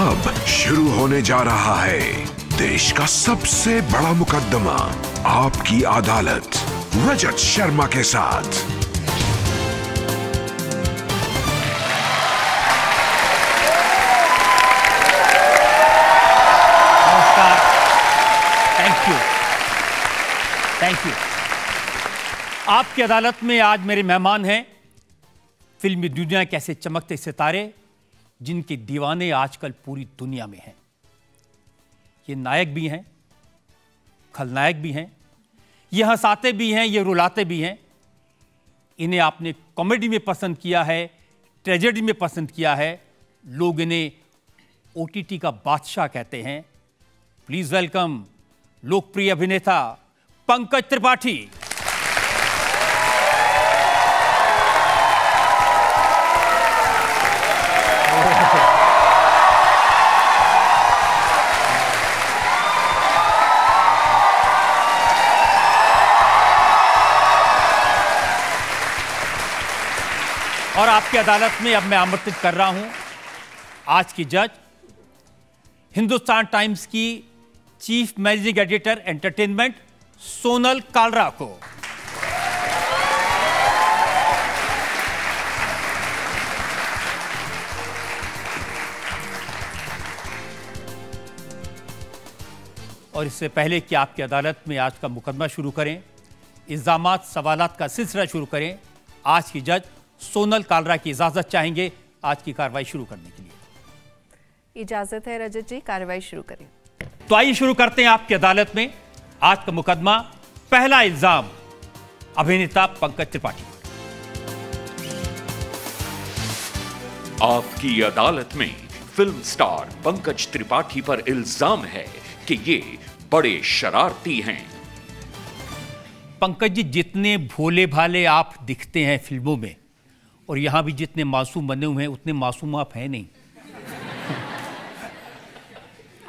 अब शुरू होने जा रहा है देश का सबसे बड़ा मुकदमा आपकी अदालत रजत शर्मा के साथ थैंक यू थैंक यू आपकी अदालत में आज मेरे मेहमान हैं फिल्मी दुनिया कैसे चमकते सितारे जिनके दीवाने आजकल पूरी दुनिया में हैं ये नायक भी हैं खलनायक भी हैं ये हंसाते भी हैं ये रुलाते भी हैं इन्हें आपने कॉमेडी में पसंद किया है ट्रेजेडी में पसंद किया है लोग इन्हें ओ का बादशाह कहते हैं प्लीज़ वेलकम लोकप्रिय अभिनेता पंकज त्रिपाठी और आपकी अदालत में अब मैं आमंत्रित कर रहा हूं आज की जज हिंदुस्तान टाइम्स की chief managing editor entertainment Sonal Kalra को और इससे पहले कि आपकी अदालत में आज का मुकदमा शुरू करें इल्ज़ाम सवालत का सिलसिला शुरू करें आज की जज सोनल कालरा की इजाजत चाहेंगे आज की कार्रवाई शुरू करने के लिए इजाजत है रजत जी कार्रवाई शुरू करें तो आइए शुरू करते हैं आपकी अदालत में आज का मुकदमा पहला इल्जाम अभिनेता पंकज त्रिपाठी आपकी अदालत में फिल्म स्टार पंकज त्रिपाठी पर इल्जाम है कि ये बड़े शरारती हैं पंकज जी जितने भोले भाले आप दिखते हैं फिल्मों में और यहाँ भी जितने मासूम बने हुए हैं उतने मासूम आप हैं नहीं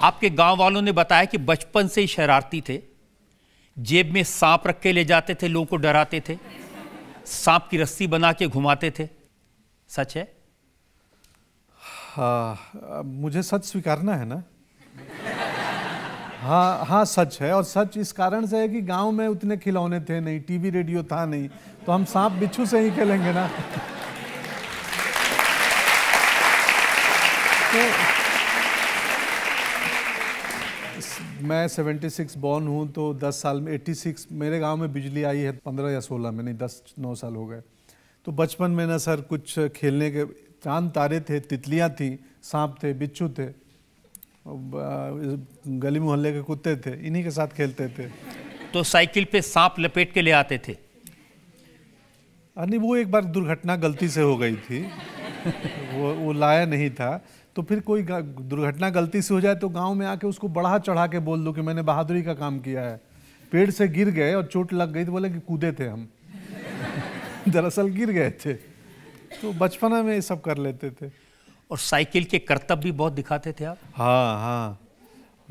आपके गांव वालों ने बताया कि बचपन से ही शरारती थे जेब में सांप रख के ले जाते थे लोगों को डराते थे सांप की रस्सी बना के घुमाते थे सच है हाँ मुझे सच स्वीकारना है ना हाँ हाँ सच है और सच इस कारण से है कि गांव में उतने खिलौने थे नहीं टीवी रेडियो था नहीं तो हम सांप बिच्छू से ही खेलेंगे ना तो मैं 76 बॉर्न हूँ तो 10 साल में 86 मेरे गांव में बिजली आई है 15 या 16 में नहीं 10 9 साल हो गए तो बचपन में ना सर कुछ खेलने के चांद तारे थे तितलियाँ थी सांप थे बिच्छू थे गली मोहल्ले के कुत्ते थे इन्हीं के साथ खेलते थे तो साइकिल पे सांप लपेट के ले आते थे अरे वो एक बार दुर्घटना गलती से हो गई थी वो वो लाया नहीं था तो फिर कोई दुर्घटना गलती से हो जाए तो गांव में आके उसको बढ़ा चढ़ा के बोल दो कि मैंने बहादुरी का काम किया है पेड़ से गिर गए और चोट लग गई तो बोले कि कूदे थे हम दरअसल गिर गए थे तो बचपना में ये सब कर लेते थे और साइकिल के करतब भी बहुत दिखाते थे आप हाँ हाँ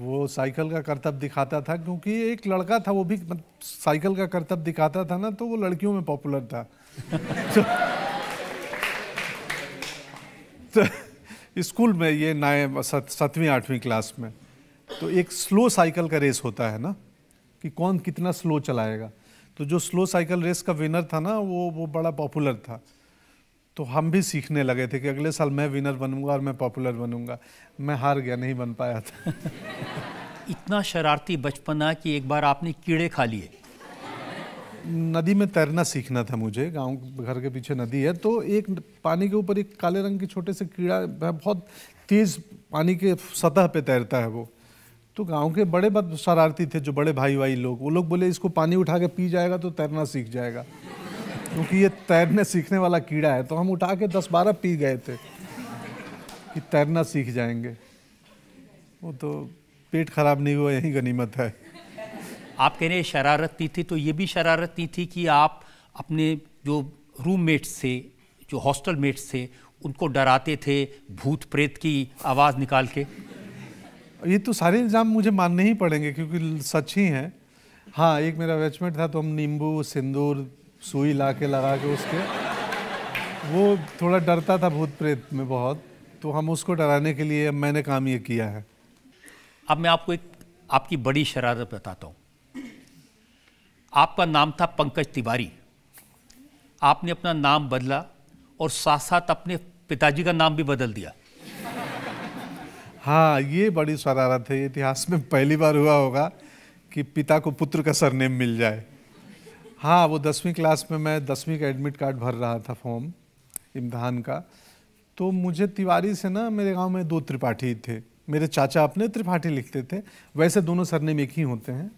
वो साइकिल का करतब दिखाता था क्योंकि एक लड़का था वो भी साइकिल का करतब दिखाता था ना तो वो लड़कियों में पॉपुलर था तो, तो, स्कूल में ये नए सातवीं आठवीं क्लास में तो एक स्लो साइकिल का रेस होता है ना कि कौन कितना स्लो चलाएगा तो जो स्लो साइकिल रेस का विनर था ना वो वो बड़ा पॉपुलर था तो हम भी सीखने लगे थे कि अगले साल मैं विनर बनूंगा और मैं पॉपुलर बनूंगा मैं हार गया नहीं बन पाया था इतना शरारती बचपना कि एक बार आपने कीड़े खा लिए नदी में तैरना सीखना था मुझे गांव घर के पीछे नदी है तो एक पानी के ऊपर एक काले रंग के छोटे से कीड़ा बहुत तेज़ पानी के सतह पे तैरता है वो तो गांव के बड़े बद शरारती थे जो बड़े भाई भाई लोग वो लोग बोले इसको पानी उठा के पी जाएगा तो तैरना सीख जाएगा क्योंकि ये तैरने सीखने वाला कीड़ा है तो हम उठा के दस बारह पी गए थे कि तैरना सीख जाएंगे वो तो पेट खराब नहीं हुआ यही गनीमत है आप कह रहे हैं शरारत नहीं थी तो ये भी शरारत नहीं थी कि आप अपने जो रूम मेट्स थे जो हॉस्टल मेट्स थे उनको डराते थे भूत प्रेत की आवाज़ निकाल के ये तो सारे इल्ज़ाम मुझे मानने ही पड़ेंगे क्योंकि सच ही हैं हाँ एक मेरा बैचमेट था तो हम नींबू सिंदूर सुई ला के लगा के उसके वो थोड़ा डरता था भूत प्रेत में बहुत तो हम उसको डराने के लिए मैंने काम ये किया है अब मैं आपको एक आपकी बड़ी शरारत बताता हूँ आपका नाम था पंकज तिवारी आपने अपना नाम बदला और साथ साथ अपने पिताजी का नाम भी बदल दिया हाँ ये बड़ी शरारत है इतिहास में पहली बार हुआ होगा कि पिता को पुत्र का सरनेम मिल जाए हाँ वो दसवीं क्लास में मैं दसवीं का एडमिट कार्ड भर रहा था फॉर्म इम्तहान का तो मुझे तिवारी से ना मेरे गांव में दो त्रिपाठी थे मेरे चाचा अपने त्रिपाठी लिखते थे वैसे दोनों सरनेम एक ही होते हैं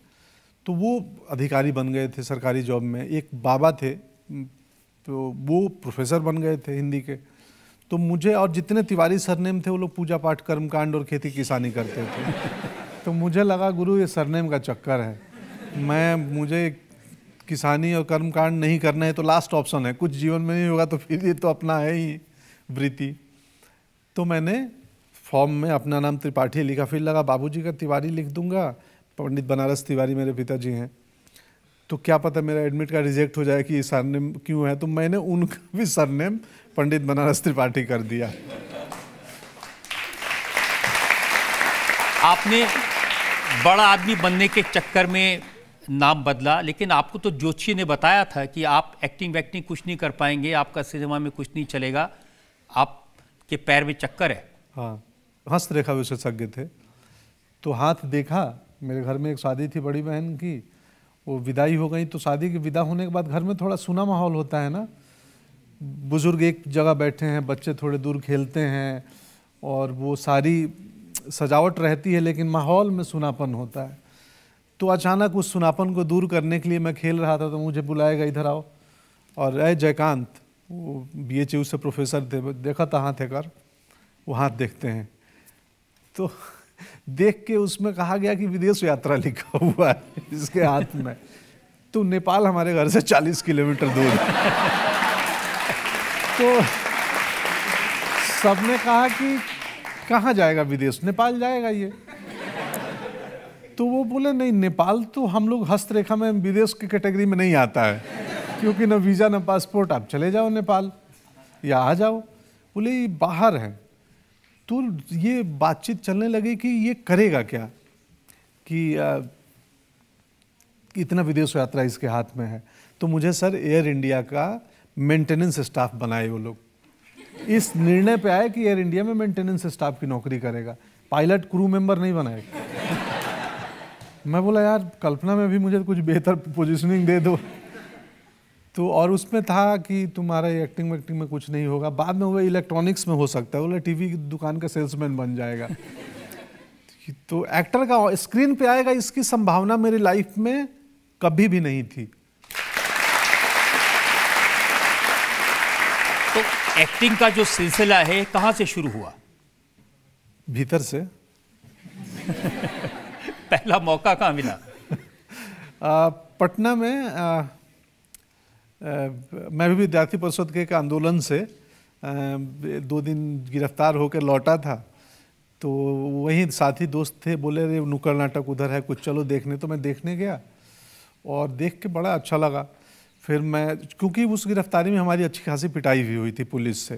तो वो अधिकारी बन गए थे सरकारी जॉब में एक बाबा थे तो वो प्रोफेसर बन गए थे हिंदी के तो मुझे और जितने तिवारी सरनेम थे वो लोग पूजा पाठ कर्मकांड और खेती किसानी करते थे तो मुझे लगा गुरु ये सरनेम का चक्कर है मैं मुझे किसानी और कर्मकांड नहीं करना है तो लास्ट ऑप्शन है कुछ जीवन में नहीं होगा तो फिर ये तो अपना है ही वृत्ति तो मैंने फॉर्म में अपना नाम त्रिपाठी लिखा फिर लगा बाबूजी का तिवारी लिख दूंगा पंडित बनारस तिवारी मेरे पिताजी हैं तो क्या पता मेरा एडमिट कार्ड रिजेक्ट हो जाए कि ये सरनेम क्यों है तो मैंने उनका भी सरनेम पंडित बनारस त्रिपाठी कर दिया आपने बड़ा आदमी बनने के चक्कर में नाम बदला लेकिन आपको तो जोशी ने बताया था कि आप एक्टिंग वैक्टिंग कुछ नहीं कर पाएंगे आपका सिनेमा में कुछ नहीं चलेगा आपके पैर में चक्कर है हाँ हस्तरेखा विशेषज्ञ थे तो हाथ देखा मेरे घर में एक शादी थी बड़ी बहन की वो विदाई हो गई तो शादी की विदा होने के बाद घर में थोड़ा सुना माहौल होता है ना बुज़ुर्ग एक जगह बैठे हैं बच्चे थोड़े दूर खेलते हैं और वो सारी सजावट रहती है लेकिन माहौल में सुनापन होता है तो अचानक उस सुनापन को दूर करने के लिए मैं खेल रहा था तो मुझे बुलाएगा इधर आओ और अय जयकांत वो बी एच यू से प्रोफेसर थे देखा था तो हाथ है कर वो हाथ देखते हैं तो देख के उसमें कहा गया कि विदेश यात्रा लिखा हुआ है इसके हाथ में तो नेपाल हमारे घर से 40 किलोमीटर दूर है तो सबने कहा कि कहाँ जाएगा विदेश नेपाल जाएगा ये तो वो बोले नहीं नेपाल तो हम लोग हस्तरेखा में विदेश की कैटेगरी में नहीं आता है क्योंकि ना वीज़ा ना पासपोर्ट आप चले जाओ नेपाल या आ जाओ बोले ये बाहर हैं तो ये बातचीत चलने लगी कि ये करेगा क्या कि इतना विदेश यात्रा इसके हाथ में है तो मुझे सर एयर इंडिया का मेंटेनेंस स्टाफ बनाए वो लोग इस निर्णय पे आए कि एयर इंडिया में मेंटेनेंस स्टाफ की नौकरी करेगा पायलट क्रू मेंबर नहीं बनाए मैं बोला यार कल्पना में भी मुझे कुछ बेहतर पोजिशनिंग दे दो तो और उसमें था कि तुम्हारा ये एक्टिंग वैक्टिंग में कुछ नहीं होगा बाद में वो इलेक्ट्रॉनिक्स में हो सकता है बोले टीवी वी दुकान का सेल्समैन बन जाएगा तो एक्टर का स्क्रीन पे आएगा इसकी संभावना मेरी लाइफ में कभी भी नहीं थी तो एक्टिंग का जो सिलसिला है कहां से शुरू हुआ भीतर से पहला मौका कहाँ मिला पटना में आ, मैं भी विद्यार्थी परिषद के एक आंदोलन से दो दिन गिरफ्तार होकर लौटा था तो वहीं साथी दोस्त थे बोले अरे नुक्कड़ नाटक उधर है कुछ चलो देखने तो मैं देखने गया और देख के बड़ा अच्छा लगा फिर मैं क्योंकि उस गिरफ्तारी में हमारी अच्छी खासी पिटाई भी हुई थी पुलिस से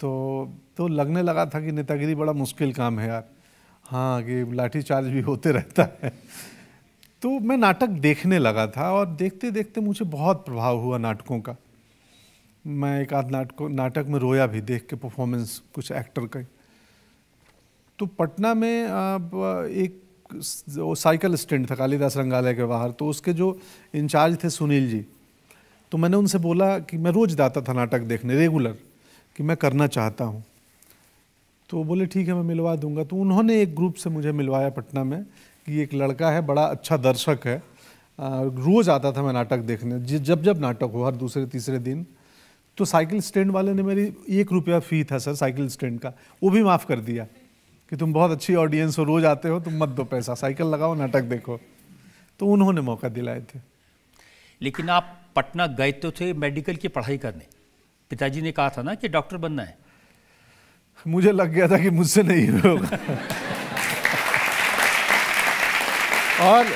तो तो लगने लगा था कि नेतागिरी बड़ा मुश्किल काम है यार हाँ कि लाठीचार्ज भी होते रहता है तो मैं नाटक देखने लगा था और देखते देखते मुझे बहुत प्रभाव हुआ नाटकों का मैं एक आध नाटक नाटक में रोया भी देख के परफॉर्मेंस कुछ एक्टर का तो पटना में एक साइकिल स्टैंड था कालीदास रंगालय के बाहर तो उसके जो इंचार्ज थे सुनील जी तो मैंने उनसे बोला कि मैं रोज़ जाता था नाटक देखने रेगुलर कि मैं करना चाहता हूँ तो बोले ठीक है मैं मिलवा दूंगा तो उन्होंने एक ग्रुप से मुझे मिलवाया पटना में कि एक लड़का है बड़ा अच्छा दर्शक है रोज़ आता था मैं नाटक देखने जब जब नाटक हो हर दूसरे तीसरे दिन तो साइकिल स्टैंड वाले ने मेरी एक रुपया फ़ी था सर साइकिल स्टैंड का वो भी माफ़ कर दिया कि तुम बहुत अच्छी ऑडियंस हो रोज़ आते हो तुम मत दो पैसा साइकिल लगाओ नाटक देखो तो उन्होंने मौका दिलाए थे लेकिन आप पटना गए तो थे मेडिकल की पढ़ाई करने पिताजी ने कहा था ना कि डॉक्टर बनना है मुझे लग गया था कि मुझसे नहीं होगा और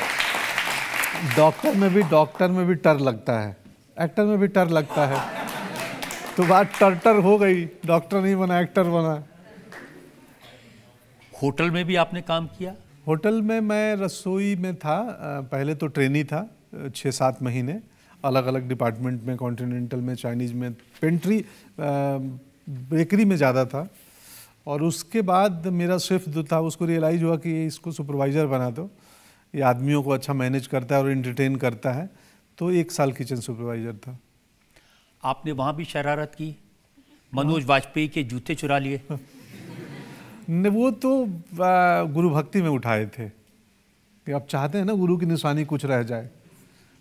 डॉक्टर में भी डॉक्टर में भी टर लगता है एक्टर में भी टर लगता है तो बात टर टर हो गई डॉक्टर नहीं बना एक्टर बना होटल में भी आपने काम किया होटल में मैं रसोई में था पहले तो ट्रेनी था छः सात महीने अलग अलग डिपार्टमेंट में कॉन्टिनेंटल में चाइनीज में पेंट्री बेकरी में ज़्यादा था और उसके बाद मेरा स्विफ्ट जो था उसको रियलाइज़ हुआ कि इसको सुपरवाइज़र बना दो तो। ये आदमियों को अच्छा मैनेज करता है और इंटरटेन करता है तो एक साल किचन सुपरवाइजर था आपने वहाँ भी शरारत की मनोज वाजपेयी के जूते चुरा लिए ने वो तो गुरु भक्ति में उठाए थे कि आप चाहते हैं ना गुरु की निशानी कुछ रह जाए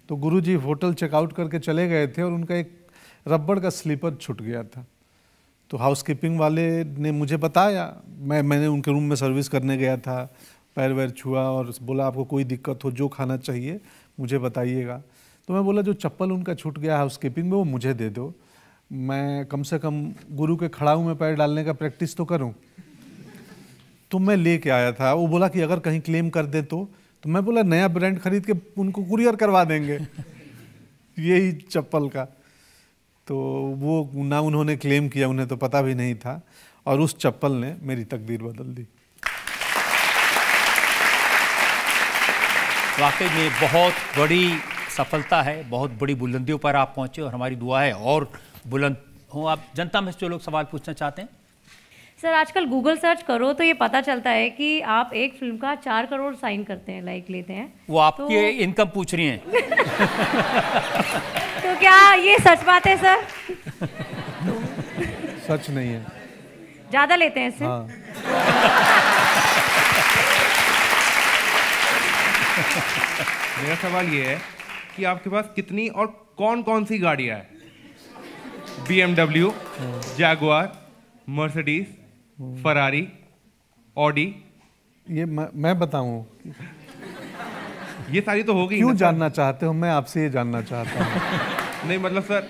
तो गुरु जी होटल चेकआउट करके चले गए थे और उनका एक रबड़ का स्लीपर छूट गया था तो हाउस कीपिंग वाले ने मुझे बताया मैं मैंने उनके रूम में सर्विस करने गया था पैर वैर छुआ और बोला आपको कोई दिक्कत हो जो खाना चाहिए मुझे बताइएगा तो मैं बोला जो चप्पल उनका छूट गया हाउस कीपिंग में वो मुझे दे दो मैं कम से कम गुरु के खड़ाऊ में पैर डालने का प्रैक्टिस तो करूँ तो मैं ले के आया था वो बोला कि अगर कहीं क्लेम कर दे तो तो मैं बोला नया ब्रांड खरीद के उनको कुरियर करवा देंगे यही चप्पल का तो वो ना उन्होंने क्लेम किया उन्हें तो पता भी नहीं था और उस चप्पल ने मेरी तकदीर बदल दी वाकई में बहुत बड़ी सफलता है बहुत बड़ी बुलंदियों पर आप पहुंचे और हमारी दुआ है और बुलंद हो आप जनता में जो लोग सवाल पूछना चाहते हैं सर आजकल गूगल सर्च करो तो ये पता चलता है कि आप एक फिल्म का चार करोड़ साइन करते हैं लाइक लेते हैं वो आपके तो... इनकम पूछ रही हैं तो क्या ये सच बात है सर सच नहीं है ज्यादा लेते हैं सर हाँ। मेरा सवाल ये है कि आपके पास कितनी और कौन कौन सी गाड़ियां हैं B MW Jaguar Mercedes Ferrari Audi ये मैं, मैं बताऊं ये सारी तो होगी क्यों जानना चाहते हो मैं आपसे ये जानना चाहता हूँ नहीं मतलब सर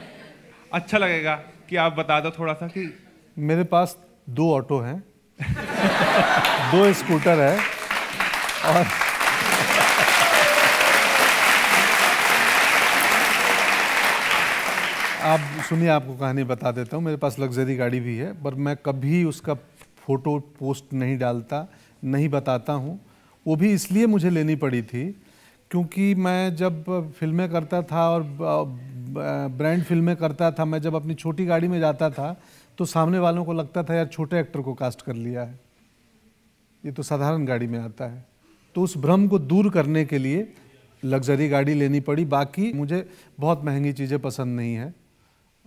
अच्छा लगेगा कि आप बता दो थोड़ा सा कि मेरे पास दो ऑटो हैं दो स्कूटर है और आप सुनिए आपको कहानी बता देता हूँ मेरे पास लग्जरी गाड़ी भी है पर मैं कभी उसका फ़ोटो पोस्ट नहीं डालता नहीं बताता हूँ वो भी इसलिए मुझे लेनी पड़ी थी क्योंकि मैं जब फिल्में करता था और ब्रांड फिल्में करता था मैं जब अपनी छोटी गाड़ी में जाता था तो सामने वालों को लगता था यार छोटे एक्टर को कास्ट कर लिया है ये तो साधारण गाड़ी में आता है तो उस भ्रम को दूर करने के लिए लग्जरी गाड़ी लेनी पड़ी बाकी मुझे बहुत महंगी चीज़ें पसंद नहीं है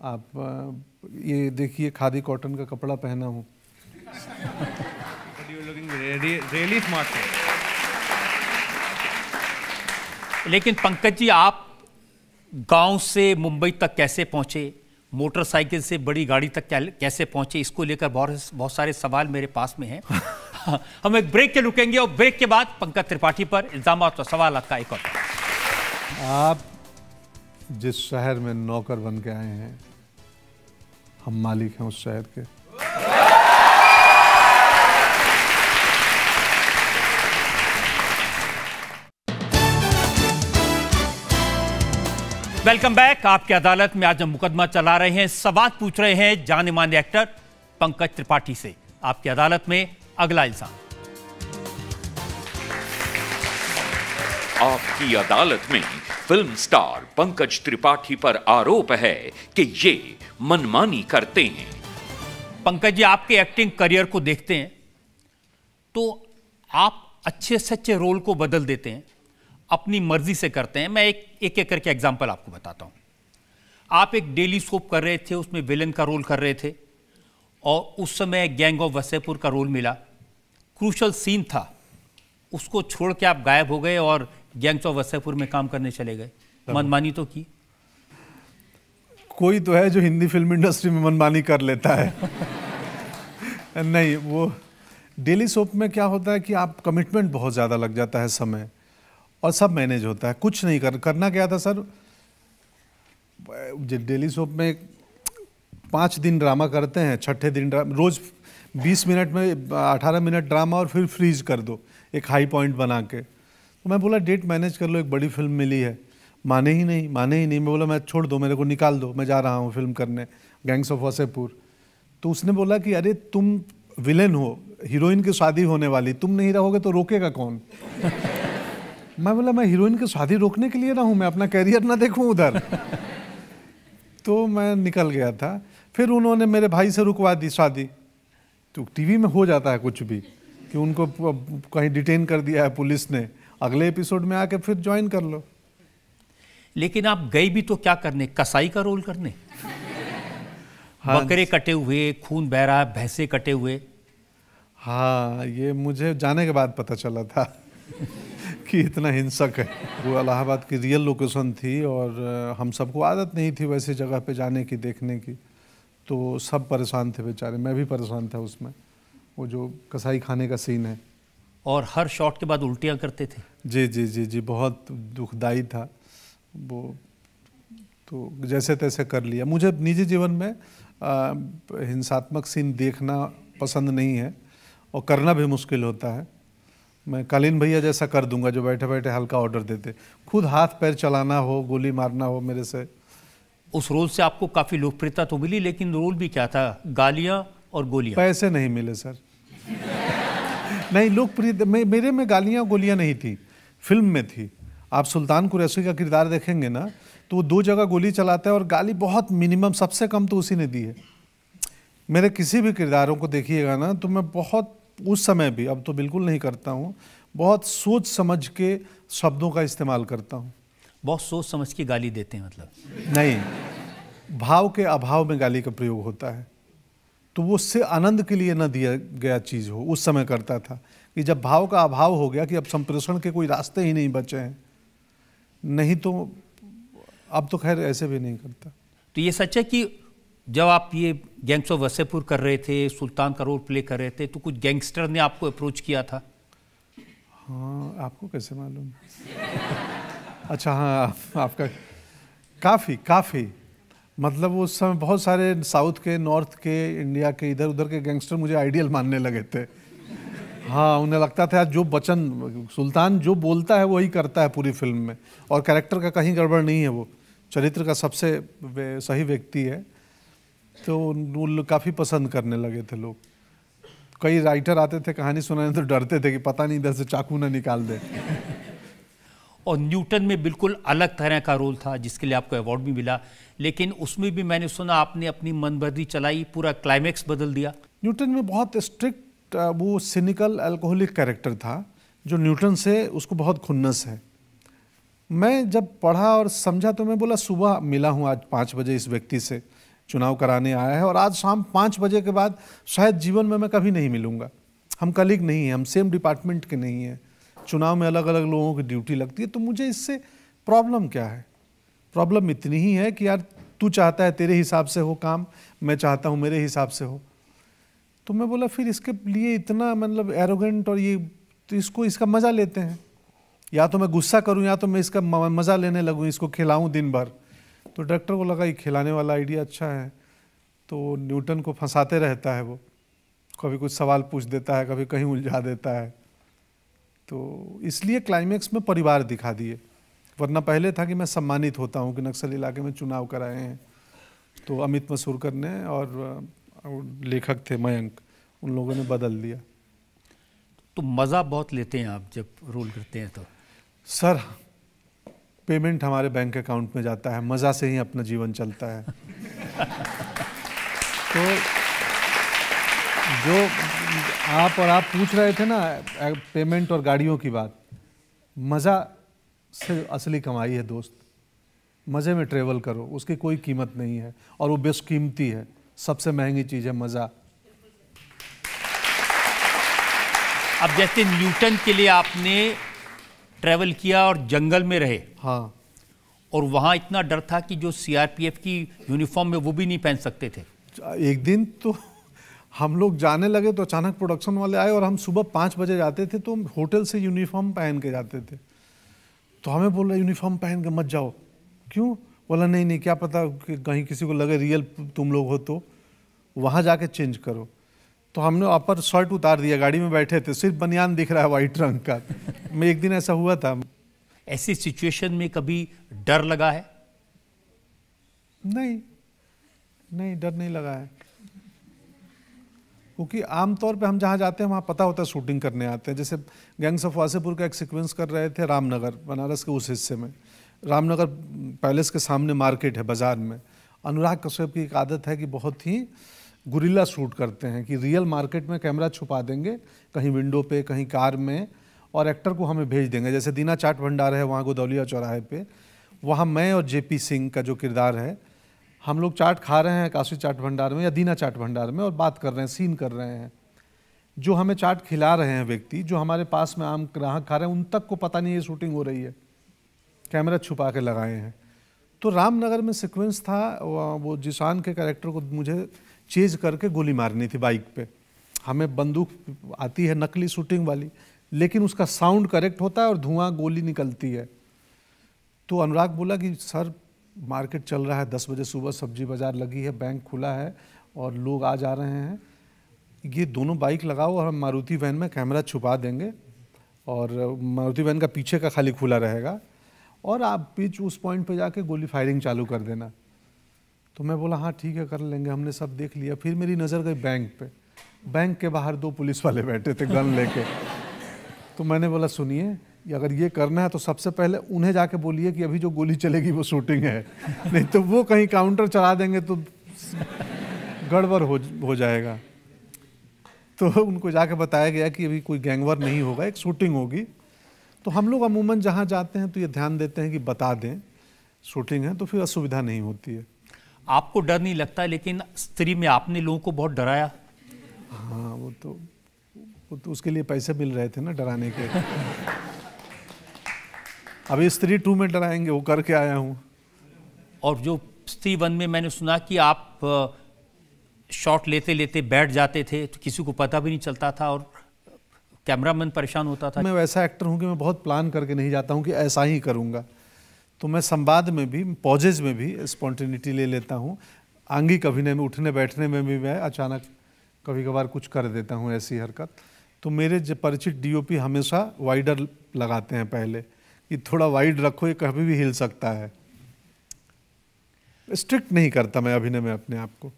आप ये देखिए खादी कॉटन का कपड़ा पहना हूँ लेकिन पंकज जी आप गांव से मुंबई तक कैसे पहुंचे मोटरसाइकिल से बड़ी गाड़ी तक कैसे पहुंचे इसको लेकर बहुत बहुत सारे सवाल मेरे पास में हैं हम एक ब्रेक के रुकेंगे और ब्रेक के बाद पंकज त्रिपाठी पर इल्ज़ाम तो सवाल आपका एक और आप जिस शहर में नौकर बन के आए हैं हम मालिक हैं उस शहर के वेलकम बैक आपकी अदालत में आज हम मुकदमा चला रहे हैं सवाल पूछ रहे हैं जाने माने एक्टर पंकज त्रिपाठी से आपकी अदालत में अगला इल्जाम आपकी अदालत में फिल्म स्टार पंकज त्रिपाठी पर आरोप है कि ये मनमानी करते हैं पंकज जी आपके एक्टिंग करियर को देखते हैं तो आप अच्छे सच्चे रोल को बदल देते हैं अपनी मर्जी से करते हैं मैं एक एक, एक करके एग्जाम्पल आपको बताता हूं आप एक डेली सोप कर रहे थे उसमें विलन का रोल कर रहे थे और उस समय गैंग ऑफ वसेपुर का रोल मिला क्रूशल सीन था उसको छोड़ के आप गायब हो गए और गैंग चौक वसैपुर में काम करने चले गए मनमानी तो की कोई तो है जो हिंदी फिल्म इंडस्ट्री में मनमानी कर लेता है नहीं वो डेली सोप में क्या होता है कि आप कमिटमेंट बहुत ज़्यादा लग जाता है समय और सब मैनेज होता है कुछ नहीं कर करना क्या था सर डेली सोप में पाँच दिन ड्रामा करते हैं छठे दिन ड्रामा रोज़ बीस मिनट में अठारह मिनट ड्रामा और फिर फ्रीज कर दो एक हाई पॉइंट बना के तो मैं बोला डेट मैनेज कर लो एक बड़ी फिल्म मिली है माने ही नहीं माने ही नहीं मैं बोला मैं छोड़ दो मेरे को निकाल दो मैं जा रहा हूँ फिल्म करने गैंग्स ऑफ वसेपुर तो उसने बोला कि अरे तुम विलेन हो हीरोइन की शादी होने वाली तुम नहीं रहोगे तो रोकेगा कौन मैं बोला मैं हीरोइन की शादी रोकने के लिए ना हूँ मैं अपना कैरियर ना देखूँ उधर तो मैं निकल गया था फिर उन्होंने मेरे भाई से रुकवा दी शादी तो टीवी में हो जाता है कुछ भी कि उनको कहीं डिटेन कर दिया है पुलिस ने अगले एपिसोड में आके फिर ज्वाइन कर लो लेकिन आप गए भी तो क्या करने कसाई का रोल करने हाँ, बकरे कटे हुए खून बह रहा भैंसे कटे हुए हाँ ये मुझे जाने के बाद पता चला था कि इतना हिंसक है वो अलाहाबाद की रियल लोकेशन थी और हम सबको आदत नहीं थी वैसे जगह पे जाने की देखने की तो सब परेशान थे बेचारे मैं भी परेशान था उसमें वो जो कसाई खाने का सीन है और हर शॉट के बाद उल्टियाँ करते थे जी जी जी जी बहुत दुखदाई था वो तो जैसे तैसे कर लिया मुझे निजी जीवन में हिंसात्मक सीन देखना पसंद नहीं है और करना भी मुश्किल होता है मैं कालीन भैया जैसा कर दूंगा जो बैठे बैठे हल्का ऑर्डर देते खुद हाथ पैर चलाना हो गोली मारना हो मेरे से उस रोल से आपको काफ़ी लोकप्रियता तो मिली लेकिन रोल भी क्या था गालियाँ और गोलियाँ पैसे नहीं मिले सर नहीं लोकप्रिय मेरे में गालियाँ गोलियाँ नहीं थी फिल्म में थी आप सुल्तान कुरैसी का किरदार देखेंगे ना तो वो दो जगह गोली चलाता है और गाली बहुत मिनिमम सबसे कम तो उसी ने दी है मेरे किसी भी किरदारों को देखिएगा ना तो मैं बहुत उस समय भी अब तो बिल्कुल नहीं करता हूँ बहुत सोच समझ के शब्दों का इस्तेमाल करता हूँ बहुत सोच समझ के गाली देते हैं मतलब नहीं भाव के अभाव में गाली का प्रयोग होता है तो वो उससे आनंद के लिए ना दिया गया चीज़ हो उस समय करता था कि जब भाव का अभाव हो गया कि अब संप्रेषण के कोई रास्ते ही नहीं बचे हैं नहीं तो अब तो खैर ऐसे भी नहीं करता तो ये सच है कि जब आप ये गैंग्स ऑफ वसेपुर कर रहे थे सुल्तान का रोल प्ले कर रहे थे तो कुछ गैंगस्टर ने आपको अप्रोच किया था हाँ आपको कैसे मालूम अच्छा हाँ आप, आपका काफ़ी काफ़ी मतलब उस समय बहुत सारे साउथ के नॉर्थ के इंडिया के इधर उधर के गैंगस्टर मुझे आइडियल मानने लगे थे हाँ उन्हें लगता था जो बचन सुल्तान जो बोलता है वही करता है पूरी फिल्म में और कैरेक्टर का कहीं गड़बड़ नहीं है वो चरित्र का सबसे वे, सही व्यक्ति है तो काफ़ी पसंद करने लगे थे लोग कई राइटर आते थे कहानी सुनाने तो डरते थे कि पता नहीं इधर से चाकू ना निकाल दे और न्यूटन में बिल्कुल अलग तरह का रोल था जिसके लिए आपको अवार्ड भी मिला लेकिन उसमें भी मैंने सुना आपने अपनी मनबर्दी चलाई पूरा क्लाइमैक्स बदल दिया न्यूटन में बहुत स्ट्रिक्ट वो सिनिकल अल्कोहलिक कैरेक्टर था जो न्यूटन से उसको बहुत खुन्नस है मैं जब पढ़ा और समझा तो मैं बोला सुबह मिला हूँ आज पाँच बजे इस व्यक्ति से चुनाव कराने आया है और आज शाम पाँच बजे के बाद शायद जीवन में मैं कभी नहीं मिलूँगा हम कलीग नहीं हैं हम सेम डिपार्टमेंट के नहीं हैं चुनाव में अलग अलग लोगों की ड्यूटी लगती है तो मुझे इससे प्रॉब्लम क्या है प्रॉब्लम इतनी ही है कि यार तू चाहता है तेरे हिसाब से हो काम मैं चाहता हूँ मेरे हिसाब से हो तो मैं बोला फिर इसके लिए इतना मतलब एरोगेंट और ये तो इसको इसका मज़ा लेते हैं या तो मैं गुस्सा करूँ या तो मैं इसका मज़ा लेने लगूँ इसको खिलाऊँ दिन भर तो डॉक्टर को लगा ये खिलाने वाला आइडिया अच्छा है तो न्यूटन को फंसाते रहता है वो कभी कुछ सवाल पूछ देता है कभी कहीं उलझा देता है तो इसलिए क्लाइमैक्स में परिवार दिखा दिए वरना पहले था कि मैं सम्मानित होता हूँ कि नक्सल इलाके में चुनाव कराए हैं तो अमित मसूरकर ने और, और लेखक थे मयंक उन लोगों ने बदल दिया तो मज़ा बहुत लेते हैं आप जब रोल करते हैं तो सर पेमेंट हमारे बैंक अकाउंट में जाता है मज़ा से ही अपना जीवन चलता है तो जो आप और आप पूछ रहे थे ना पेमेंट और गाड़ियों की बात मज़ा से असली कमाई है दोस्त मज़े में ट्रेवल करो उसकी कोई कीमत नहीं है और वो बेशकीमती है सबसे महंगी चीज़ है मज़ा अब जैसे न्यूटन के लिए आपने ट्रैवल किया और जंगल में रहे हाँ और वहाँ इतना डर था कि जो सीआरपीएफ की यूनिफॉर्म में वो भी नहीं पहन सकते थे एक दिन तो हम लोग जाने लगे तो अचानक प्रोडक्शन वाले आए और हम सुबह पाँच बजे जाते थे तो होटल से यूनिफॉर्म पहन के जाते थे तो हमें बोल रहे यूनिफॉर्म पहन के मत जाओ क्यों बोला नहीं नहीं क्या पता कि कहीं किसी को लगे रियल तुम लोग हो तो वहाँ जाके चेंज करो तो हमने अपर शर्ट उतार दिया गाड़ी में बैठे थे सिर्फ बनियान दिख रहा है वाइट रंग का मैं एक दिन ऐसा हुआ था ऐसी सिचुएशन में कभी डर लगा है नहीं नहीं डर नहीं लगा है क्योंकि आमतौर पे हम जहाँ जाते हैं वहाँ पता होता है शूटिंग करने आते हैं जैसे गैंग्स ऑफ वासेपुर का एक सीक्वेंस कर रहे थे रामनगर बनारस के उस हिस्से में रामनगर पैलेस के सामने मार्केट है बाज़ार में अनुराग कश्यप की एक आदत है कि बहुत ही गुरिल्ला शूट करते हैं कि रियल मार्केट में कैमरा छुपा देंगे कहीं विंडो पे कहीं कार में और एक्टर को हमें भेज देंगे जैसे दीना चाट भंडार है वहाँ गोदौलिया चौराहे पे वहाँ मैं और जेपी सिंह का जो किरदार है हम लोग चाट खा रहे हैं काशी चाट भंडार में या दीना चाट भंडार में और बात कर रहे हैं सीन कर रहे हैं जो हमें चाट खिला रहे हैं व्यक्ति जो हमारे पास में आम ग्राहक खा रहे हैं उन तक को पता नहीं ये शूटिंग हो रही है कैमरा छुपा के लगाए हैं तो रामनगर में सिक्वेंस था वो जिसान के कैरेक्टर को मुझे चेज करके गोली मारनी थी बाइक पर हमें बंदूक आती है नकली शूटिंग वाली लेकिन उसका साउंड करेक्ट होता है और धुआं गोली निकलती है तो अनुराग बोला कि सर मार्केट चल रहा है दस बजे सुबह सब्जी बाज़ार लगी है बैंक खुला है और लोग आ जा रहे हैं ये दोनों बाइक लगाओ और हम मारुति वैन में कैमरा छुपा देंगे और मारुति वैन का पीछे का खाली खुला रहेगा और आप पिच उस पॉइंट पे जाके गोली फायरिंग चालू कर देना तो मैं बोला हाँ ठीक है कर लेंगे हमने सब देख लिया फिर मेरी नज़र गई बैंक पे बैंक के बाहर दो पुलिस वाले बैठे थे गन लेके तो मैंने बोला सुनिए कि अगर ये करना है तो सबसे पहले उन्हें जाके बोलिए कि अभी जो गोली चलेगी वो शूटिंग है नहीं तो वो कहीं काउंटर चला देंगे तो गड़बड़ हो हो जाएगा तो उनको जाके बताया गया कि अभी कोई गैंगवर नहीं होगा एक शूटिंग होगी तो हम लोग अमूमन जहाँ जाते हैं तो ये ध्यान देते हैं कि बता दें शूटिंग है तो फिर असुविधा नहीं होती है आपको डर नहीं लगता लेकिन स्त्री में आपने लोगों को बहुत डराया हाँ वो तो, वो तो उसके लिए पैसे मिल रहे थे ना डराने के अब स्त्री टू में डराएंगे वो करके आया हूँ और जो स्त्री वन में मैंने सुना कि आप शॉट लेते लेते बैठ जाते थे तो किसी को पता भी नहीं चलता था और कैमरामैन परेशान होता था मैं वैसा एक्टर हूँ कि मैं बहुत प्लान करके नहीं जाता हूँ कि ऐसा ही करूँगा तो मैं संवाद में भी पॉजेज में भी स्पॉन्टेनिटी ले लेता हूँ आंगी कभी में उठने बैठने में भी मैं अचानक कभी कभार कुछ कर देता हूँ ऐसी हरकत तो मेरे जो परिचित डीओपी हमेशा वाइडर लगाते हैं पहले ये थोड़ा वाइड रखो ये कभी भी हिल सकता है स्ट्रिक्ट नहीं करता मैं अभिनय में अपने आप को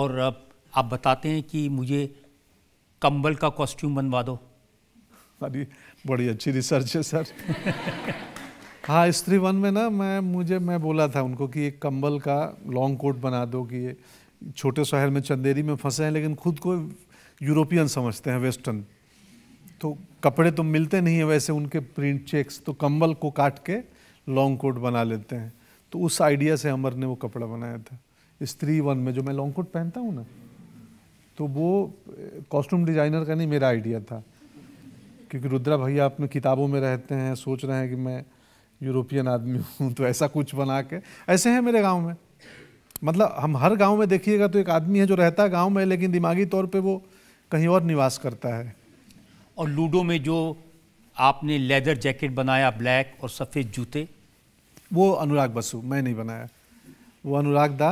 और आप, आप बताते हैं कि मुझे कंबल का कॉस्ट्यूम बनवा दो अरे बड़ी अच्छी रिसर्च है सर हाँ स्त्री वन में ना मैं मुझे मैं बोला था उनको कि एक कंबल का लॉन्ग कोट बना दो कि ये छोटे शहर में चंदेरी में फंसे हैं लेकिन खुद को यूरोपियन समझते हैं वेस्टर्न तो कपड़े तो मिलते नहीं है वैसे उनके प्रिंट चेक्स तो कंबल को काट के लॉन्ग कोट बना लेते हैं तो उस आइडिया से अमर ने वो कपड़ा बनाया था स्त्री वन में जो मैं लॉन्ग कोट पहनता हूँ ना तो वो कॉस्ट्यूम डिजाइनर का नहीं मेरा आइडिया था क्योंकि रुद्रा भैया अपने किताबों में रहते हैं सोच रहे हैं कि मैं यूरोपियन आदमी हूँ तो ऐसा कुछ बना के ऐसे हैं मेरे गाँव में मतलब हम हर गाँव में देखिएगा तो एक आदमी है जो रहता है गाँव में लेकिन दिमागी तौर पर वो कहीं और निवास करता है और लूडो में जो आपने लेदर जैकेट बनाया ब्लैक और सफ़ेद जूते वो अनुराग बसु मैं नहीं बनाया वो अनुराग दा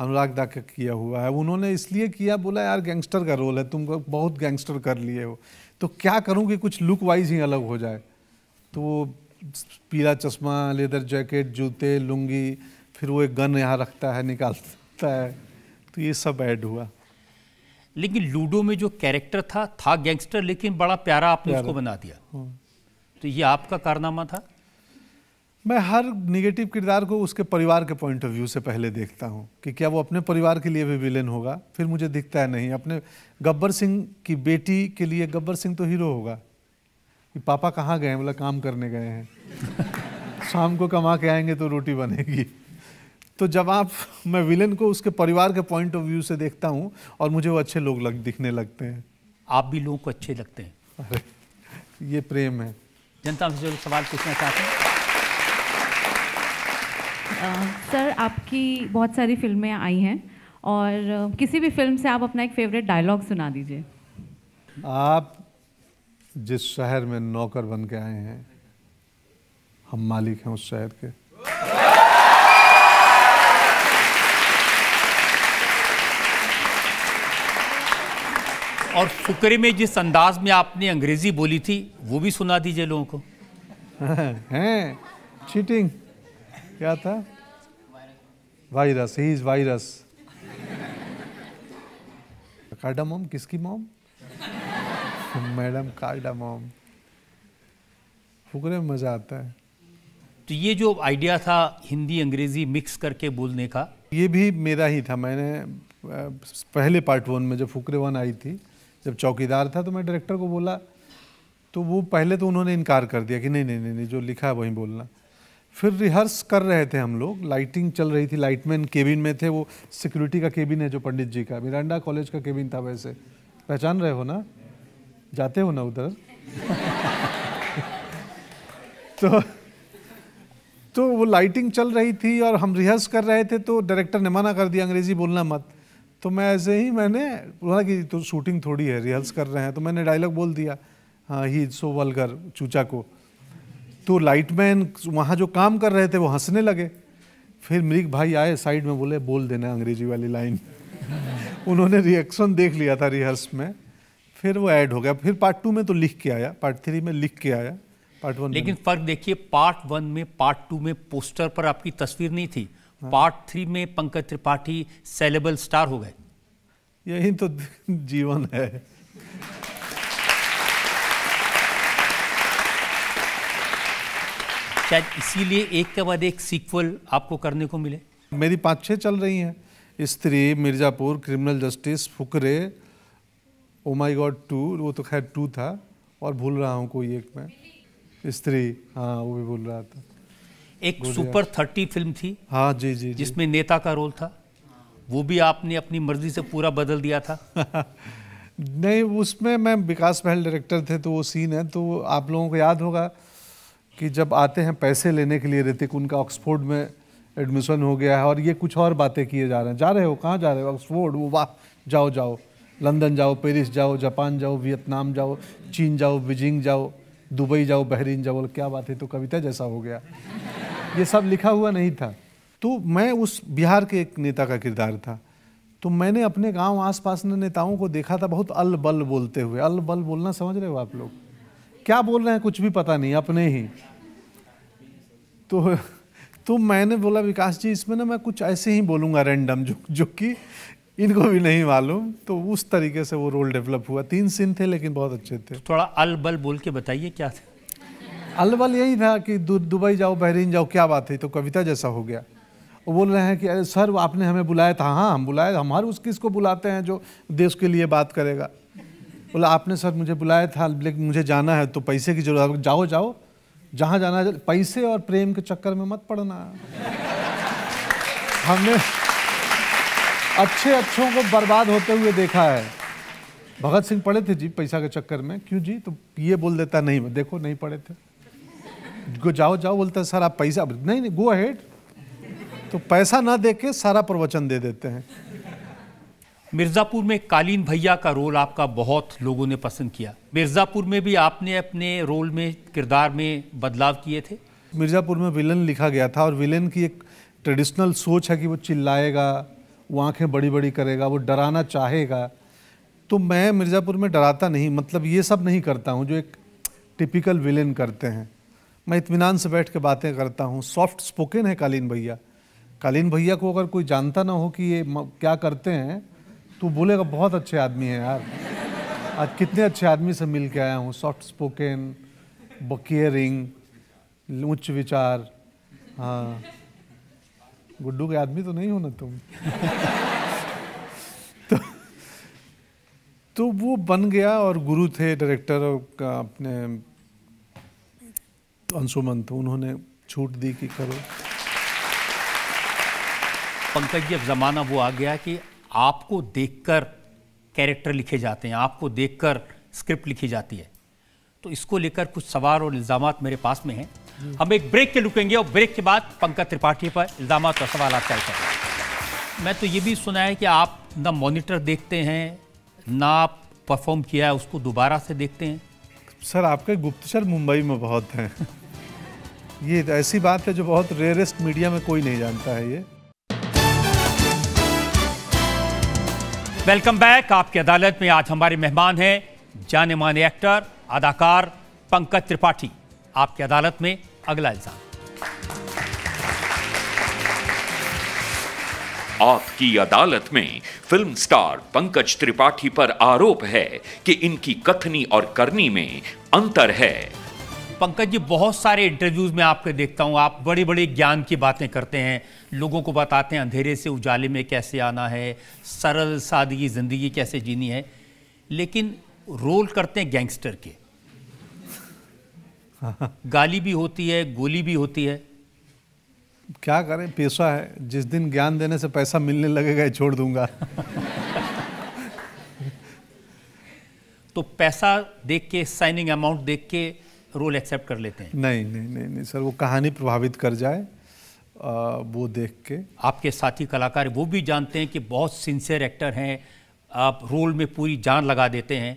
अनुराग दा का किया हुआ है उन्होंने इसलिए किया बोला यार गैंगस्टर का रोल है तुम बहुत गैंगस्टर कर लिए हो तो क्या करूँ कि कुछ लुक वाइज ही अलग हो जाए तो वो पीला चश्मा लेदर जैकेट जूते लुंगी फिर वो एक गन यहाँ रखता है निकालता है तो ये सब ऐड हुआ लेकिन लूडो में जो कैरेक्टर था था गैंगस्टर लेकिन बड़ा प्यारा आपने उसको बना दिया हम्म। तो ये आपका कारनामा था मैं हर निगेटिव किरदार को उसके परिवार के पॉइंट ऑफ व्यू से पहले देखता हूँ कि क्या वो अपने परिवार के लिए भी विलेन होगा फिर मुझे दिखता है नहीं अपने गब्बर सिंह की बेटी के लिए गब्बर सिंह तो हीरो होगा कि पापा कहाँ गए बोला काम करने गए हैं शाम को कमा के आएंगे तो रोटी बनेगी तो जब आप मैं विलेन को उसके परिवार के पॉइंट ऑफ व्यू से देखता हूँ और मुझे वो अच्छे लोग लग दिखने लगते हैं आप भी लोगों को अच्छे लगते हैं अरे ये प्रेम है जनता से जो सवाल पूछना चाहते हैं सर uh, आपकी बहुत सारी फिल्में आई हैं और uh, किसी भी फिल्म से आप अपना एक फेवरेट डायलॉग सुना दीजिए आप जिस शहर में नौकर बन के आए हैं हम मालिक हैं उस शहर के और फुकरे में जिस अंदाज में आपने अंग्रेजी बोली थी वो भी सुना दीजिए लोगों को हैं चीटिंग क्या था वायरस ही इज वायरस कार्डामोम किसकी मोम मैडम कार्डामोम फुकरे में मज़ा आता है तो ये जो आइडिया था हिंदी अंग्रेज़ी मिक्स करके बोलने का ये भी मेरा ही था मैंने पहले पार्ट वन में जब फुकरे वन आई थी जब चौकीदार था तो मैं डायरेक्टर को बोला तो वो पहले तो उन्होंने इनकार कर दिया कि नहीं नहीं नहीं नहीं जो लिखा है वहीं बोलना फिर रिहर्स कर रहे थे हम लोग लाइटिंग चल रही थी लाइटमैन केबिन में थे वो सिक्योरिटी का केबिन है जो पंडित जी का मिरांडा कॉलेज का केबिन था वैसे पहचान रहे हो ना जाते हो ना उधर तो तो वो लाइटिंग चल रही थी और हम रिहर्स कर रहे थे तो डायरेक्टर ने मना कर दिया अंग्रेजी बोलना मत तो मैं ऐसे ही मैंने बोला कि तो शूटिंग थोड़ी है रिहर्स कर रहे हैं तो मैंने डायलॉग बोल दिया हाँ ही सो वलगर चूचा को तो लाइटमैन वहाँ जो काम कर रहे थे वो हंसने लगे फिर मृग भाई आए साइड में बोले बोल देना अंग्रेजी वाली लाइन उन्होंने रिएक्शन देख लिया था रिहर्स में फिर वो ऐड हो गया फिर पार्ट टू में तो लिख के आया पार्ट थ्री में लिख के आया पार्ट वन लेकिन फर्क देखिए पार्ट वन में पार्ट टू में पोस्टर पर आपकी तस्वीर नहीं थी हाँ। पार्ट थ्री में पंकज त्रिपाठी सेलेबल स्टार हो गए यही तो जीवन है शायद इसीलिए एक के बाद एक सीक्वल आपको करने को मिले मेरी पाँच छह चल रही हैं Stree Mirzapur criminal justice Fukrey oh my God two वो तो खैर टू था और भूल रहा हूँ कोई एक मैं स्त्री हाँ वो भी भूल रहा था एक सुपर थर्टी फिल्म थी हाँ जी जी जिसमें नेता का रोल था वो भी आपने अपनी मर्जी से पूरा बदल दिया था नहीं उसमें मैं विकास महल डायरेक्टर थे तो वो सीन है तो आप लोगों को याद होगा कि जब आते हैं पैसे लेने के लिए ऋतिक उनका ऑक्सफोर्ड में एडमिशन हो गया है और ये कुछ और बातें किए जा रहे हैं जा रहे हो कहाँ जा रहे हो ऑक्सफोर्ड वो वाह जाओ जाओ लंदन जाओ पेरिस जाओ जापान जाओ वियतनाम जाओ चीन जाओ बीजिंग जाओ दुबई जाओ बहरीन जाओ क्या बात है तो कविता जैसा हो गया ये सब लिखा हुआ नहीं था तो मैं उस बिहार के एक नेता का किरदार था तो मैंने अपने गांव आसपास ने नेताओं को देखा था बहुत अल बल बोलते हुए अल बल बोलना समझ रहे हो आप लोग क्या बोल रहे हैं कुछ भी पता नहीं अपने ही तो तो मैंने बोला विकास जी इसमें ना मैं कुछ ऐसे ही बोलूँगा रैंडम जो जो कि इनको भी नहीं मालूम तो उस तरीके से वो रोल डेवलप हुआ तीन सीन थे लेकिन बहुत अच्छे थे तो थोड़ा अल बल बोल के बताइए क्या था अलवल यही था कि दुबई जाओ बहरीन जाओ क्या बात है तो कविता जैसा हो गया वो बोल रहे हैं कि अरे सर आपने हमें बुलाया था हाँ हम बुलाए हम हर उस किस को बुलाते हैं जो देश के लिए बात करेगा बोला आपने सर मुझे बुलाया था लेकिन मुझे जाना है तो पैसे की जरूरत जाओ जाओ जहाँ जाना है पैसे और प्रेम के चक्कर में मत पड़ना हमने अच्छे अच्छों को बर्बाद होते हुए देखा है भगत सिंह पढ़े थे जी पैसा के चक्कर में क्यों जी तो ये बोल देता नहीं देखो नहीं पढ़े थे को जाओ जाओ बोलते हैं सर आप पैसा नहीं नहीं गो अहेड तो पैसा ना दे के सारा प्रवचन दे देते हैं मिर्ज़ापुर में कालीन भैया का रोल आपका बहुत लोगों ने पसंद किया मिर्ज़ापुर में भी आपने अपने रोल में किरदार में बदलाव किए थे मिर्ज़ापुर में विलन लिखा गया था और विलन की एक ट्रेडिशनल सोच है कि वो चिल्लाएगा वो आँखें बड़ी बड़ी करेगा वो डराना चाहेगा तो मैं मिर्ज़ापुर में डराता नहीं मतलब ये सब नहीं करता हूँ जो एक टिपिकल विलेन करते हैं मैं इतमान से बैठ के बातें करता हूँ सॉफ्ट स्पोकन है कालीन भैया कालीन भैया को अगर कोई जानता ना हो कि ये क्या करते हैं तो बोलेगा बहुत अच्छे आदमी है यार आज कितने अच्छे आदमी से मिल के आया हूँ सॉफ्ट स्पोकन केयरिंग उच्च विचार हाँ गुड्डू के आदमी तो नहीं हो ना तुम तो तो वो बन गया और गुरु थे डायरेक्टर अपने तो अंशुमन तो उन्होंने छूट दी कि करो पंकज जी अब ज़माना वो आ गया कि आपको देखकर कैरेक्टर लिखे जाते हैं आपको देखकर स्क्रिप्ट लिखी जाती है तो इसको लेकर कुछ सवाल और इल्ज़ाम मेरे पास में हैं हम एक ब्रेक के रुकेंगे और ब्रेक के बाद पंकज त्रिपाठी पर इल्ज़ाम और सवाल तय करेंगे मैं तो ये भी सुना है कि आप ना मॉनिटर देखते हैं ना आप परफॉर्म किया है उसको दोबारा से देखते हैं सर आपके गुप्तचर मुंबई में बहुत हैं ये ऐसी बात है जो बहुत रेयरेस्ट मीडिया में कोई नहीं जानता है ये वेलकम बैक आपकी अदालत में आज हमारे मेहमान हैं जाने माने एक्टर अदाकार पंकज त्रिपाठी आपकी अदालत में अगला इल्ज़ाम आपकी अदालत में फिल्म स्टार पंकज त्रिपाठी पर आरोप है कि इनकी कथनी और करनी में अंतर है पंकज जी बहुत सारे इंटरव्यूज में आपके देखता हूँ आप बड़े बड़े ज्ञान की बातें करते हैं लोगों को बताते हैं अंधेरे से उजाले में कैसे आना है सरल सादगी ज़िंदगी कैसे जीनी है लेकिन रोल करते हैं गैंगस्टर के गाली भी होती है गोली भी होती है क्या करें पेशा है जिस दिन ज्ञान देने से पैसा मिलने लगेगा छोड़ दूंगा तो पैसा देख के साइनिंग अमाउंट देख के रोल एक्सेप्ट कर लेते हैं नहीं नहीं नहीं नहीं सर वो कहानी प्रभावित कर जाए आ, वो देख के आपके साथी कलाकार वो भी जानते हैं कि बहुत सिंसियर एक्टर हैं आप रोल में पूरी जान लगा देते हैं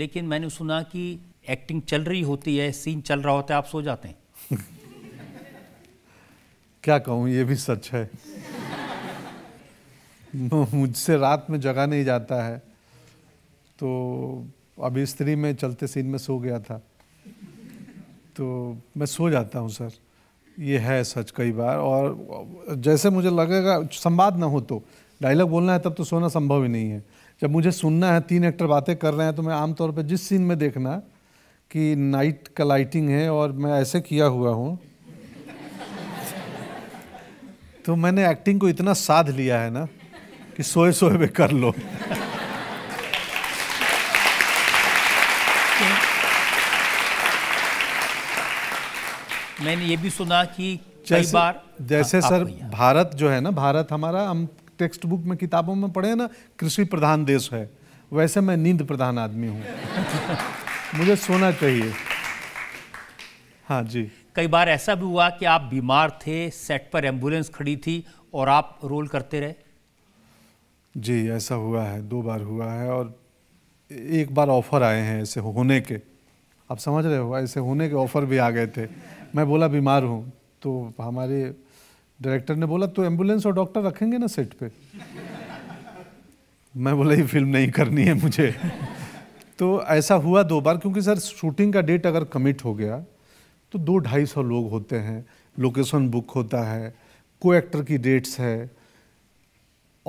लेकिन मैंने सुना कि एक्टिंग चल रही होती है सीन चल रहा होता है आप सो जाते हैं क्या कहूँ ये भी सच है मुझसे रात में जगा नहीं जाता है तो अभी स्त्री में चलते सीन में सो गया था तो मैं सो जाता हूँ सर ये है सच कई बार और जैसे मुझे लगेगा संवाद ना हो तो डायलॉग बोलना है तब तो सोना संभव ही नहीं है जब मुझे सुनना है तीन एक्टर बातें कर रहे हैं तो मैं आमतौर पर जिस सीन में देखना कि नाइट का लाइटिंग है और मैं ऐसे किया हुआ हूँ तो मैंने एक्टिंग को इतना साध लिया है ना कि सोए सोए में कर लो मैंने ये भी सुना कि कई बार जैसे आ, हाँ, सर भारत जो है ना भारत हमारा हम टेक्स्ट बुक में किताबों में पढ़े ना कृषि प्रधान देश है वैसे मैं नींद प्रधान आदमी हूँ मुझे सोना चाहिए हाँ जी कई बार ऐसा भी हुआ कि आप बीमार थे सेट पर एम्बुलेंस खड़ी थी और आप रोल करते रहे जी ऐसा हुआ है दो बार हुआ है और एक बार ऑफ़र आए हैं ऐसे होने के आप समझ रहे हो ऐसे होने के ऑफ़र भी आ गए थे मैं बोला बीमार हूँ तो हमारे डायरेक्टर ने बोला तो एम्बुलेंस और डॉक्टर रखेंगे ना सेट पे मैं बोला ये फिल्म नहीं करनी है मुझे तो ऐसा हुआ दो बार क्योंकि सर शूटिंग का डेट अगर कमिट हो गया तो दो ढाई सौ लोग होते हैं लोकेशन बुक होता है को एक्टर की डेट्स है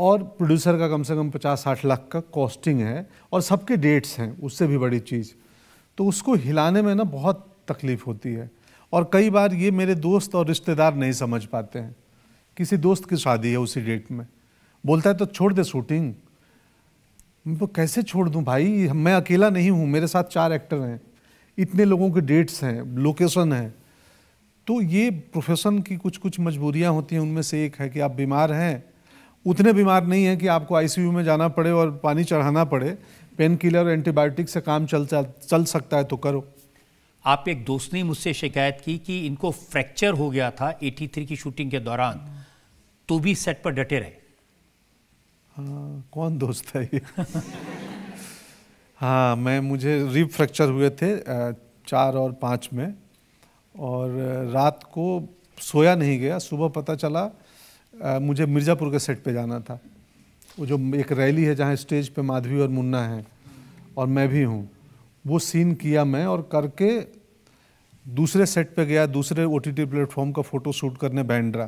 और प्रोड्यूसर का कम से कम पचास साठ लाख का कॉस्टिंग है और सबके डेट्स हैं उससे भी बड़ी चीज़ तो उसको हिलाने में ना बहुत तकलीफ़ होती है और कई बार ये मेरे दोस्त और रिश्तेदार नहीं समझ पाते हैं किसी दोस्त की शादी है उसी डेट में बोलता है तो छोड़ दे शूटिंग मैं तो कैसे छोड़ दूं भाई मैं अकेला नहीं हूँ मेरे साथ चार एक्टर हैं इतने लोगों के डेट्स हैं लोकेशन है तो ये प्रोफेशन की कुछ कुछ मजबूरियाँ होती हैं उनमें से एक है कि आप बीमार हैं उतने बीमार नहीं हैं कि आपको आईसीयू में जाना पड़े और पानी चढ़ाना पड़े पेन किलर एंटीबायोटिक से काम चल चल सकता है तो करो आप एक दोस्त ने मुझसे शिकायत की कि इनको फ्रैक्चर हो गया था 83 की शूटिंग के दौरान तो भी सेट पर डटे रहे हाँ कौन दोस्त है ये हाँ मैं मुझे रिब फ्रैक्चर हुए थे चार और पाँच में और रात को सोया नहीं गया सुबह पता चला मुझे मिर्ज़ापुर के सेट पे जाना था वो जो एक रैली है जहाँ स्टेज पे माधवी और मुन्ना हैं और मैं भी हूँ वो सीन किया मैं और करके दूसरे सेट पे गया दूसरे ओ टी प्लेटफॉर्म का फ़ोटो शूट करने बैंड्रा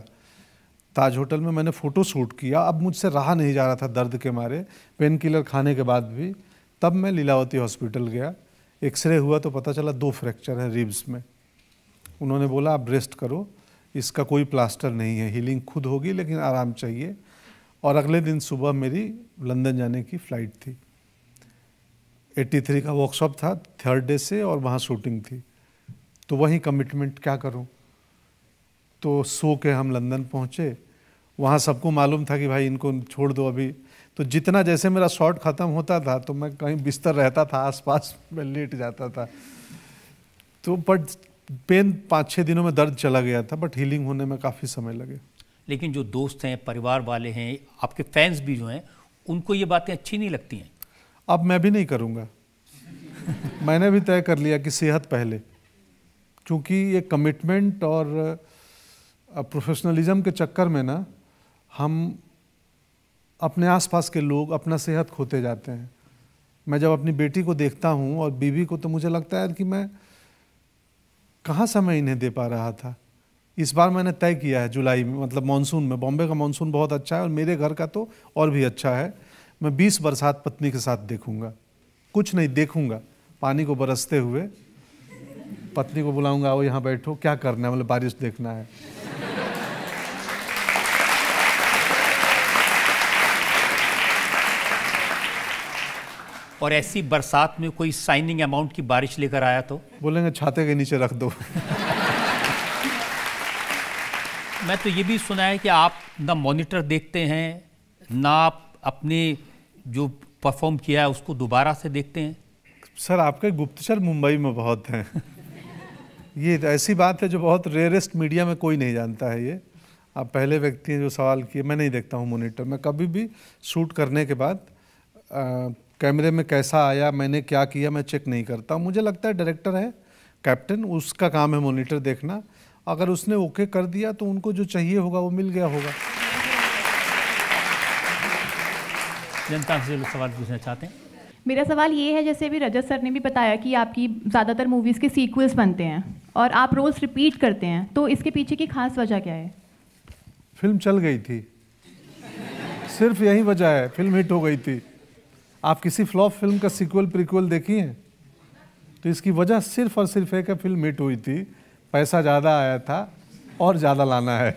ताज होटल में मैंने फ़ोटो शूट किया अब मुझसे रहा नहीं जा रहा था दर्द के मारे पेन किलर खाने के बाद भी तब मैं लीलावती हॉस्पिटल गया एक्सरे हुआ तो पता चला दो फ्रैक्चर हैं रिब्स में उन्होंने बोला आप रेस्ट करो इसका कोई प्लास्टर नहीं है हीलिंग खुद होगी लेकिन आराम चाहिए और अगले दिन सुबह मेरी लंदन जाने की फ़्लाइट थी 83 का वर्कशॉप था थर्ड डे से और वहाँ शूटिंग थी तो वहीं कमिटमेंट क्या करूँ तो सो के हम लंदन पहुँचे वहाँ सबको मालूम था कि भाई इनको छोड़ दो अभी तो जितना जैसे मेरा शॉट ख़त्म होता था तो मैं कहीं बिस्तर रहता था आसपास मैं लेट जाता था तो बट पेन पाँच छः दिनों में दर्द चला गया था बट हीलिंग होने में काफ़ी समय लगे लेकिन जो दोस्त हैं परिवार वाले हैं आपके फैंस भी जो हैं उनको ये बातें अच्छी नहीं लगती हैं अब मैं भी नहीं करूँगा मैंने भी तय कर लिया कि सेहत पहले क्योंकि ये कमिटमेंट और प्रोफेशनलिज्म के चक्कर में ना हम अपने आसपास के लोग अपना सेहत खोते जाते हैं मैं जब अपनी बेटी को देखता हूँ और बीवी को तो मुझे लगता है कि मैं कहाँ समय इन्हें दे पा रहा था इस बार मैंने तय किया है जुलाई में मतलब मानसून में बॉम्बे का मानसून बहुत अच्छा है और मेरे घर का तो और भी अच्छा है मैं 20 बरसात पत्नी के साथ देखूंगा कुछ नहीं देखूंगा पानी को बरसते हुए पत्नी को बुलाऊंगा आओ यहाँ बैठो क्या करना है मतलब बारिश देखना है और ऐसी बरसात में कोई साइनिंग अमाउंट की बारिश लेकर आया तो बोलेंगे छाते के नीचे रख दो मैं तो ये भी सुना है कि आप ना मॉनिटर देखते हैं ना आप अपने जो परफॉर्म किया है उसको दोबारा से देखते हैं सर आपके गुप्तचर मुंबई में बहुत हैं ये ऐसी बात है जो बहुत रेयरेस्ट मीडिया में कोई नहीं जानता है ये आप पहले व्यक्ति हैं जो सवाल किए मैं नहीं देखता हूँ मोनीटर मैं कभी भी शूट करने के बाद कैमरे में कैसा आया मैंने क्या किया मैं चेक नहीं करता मुझे लगता है डायरेक्टर है कैप्टन उसका काम है मॉनिटर देखना अगर उसने ओके कर दिया तो उनको जो चाहिए होगा वो मिल गया होगा जनता से सवाल पूछना चाहते हैं मेरा सवाल ये है जैसे अभी रजत सर ने भी बताया कि आपकी ज़्यादातर मूवीज़ के सीक्वल्स बनते हैं और आप रोज़ रिपीट करते हैं तो इसके पीछे की खास वजह क्या है फिल्म चल गई थी सिर्फ यही वजह है फिल्म हिट हो गई थी आप किसी फ्लॉप फिल्म का सीक्वल प्रिक्वल देखी हैं तो इसकी वजह सिर्फ और सिर्फ है कि फिल्म हिट हुई थी पैसा ज़्यादा आया था और ज़्यादा लाना है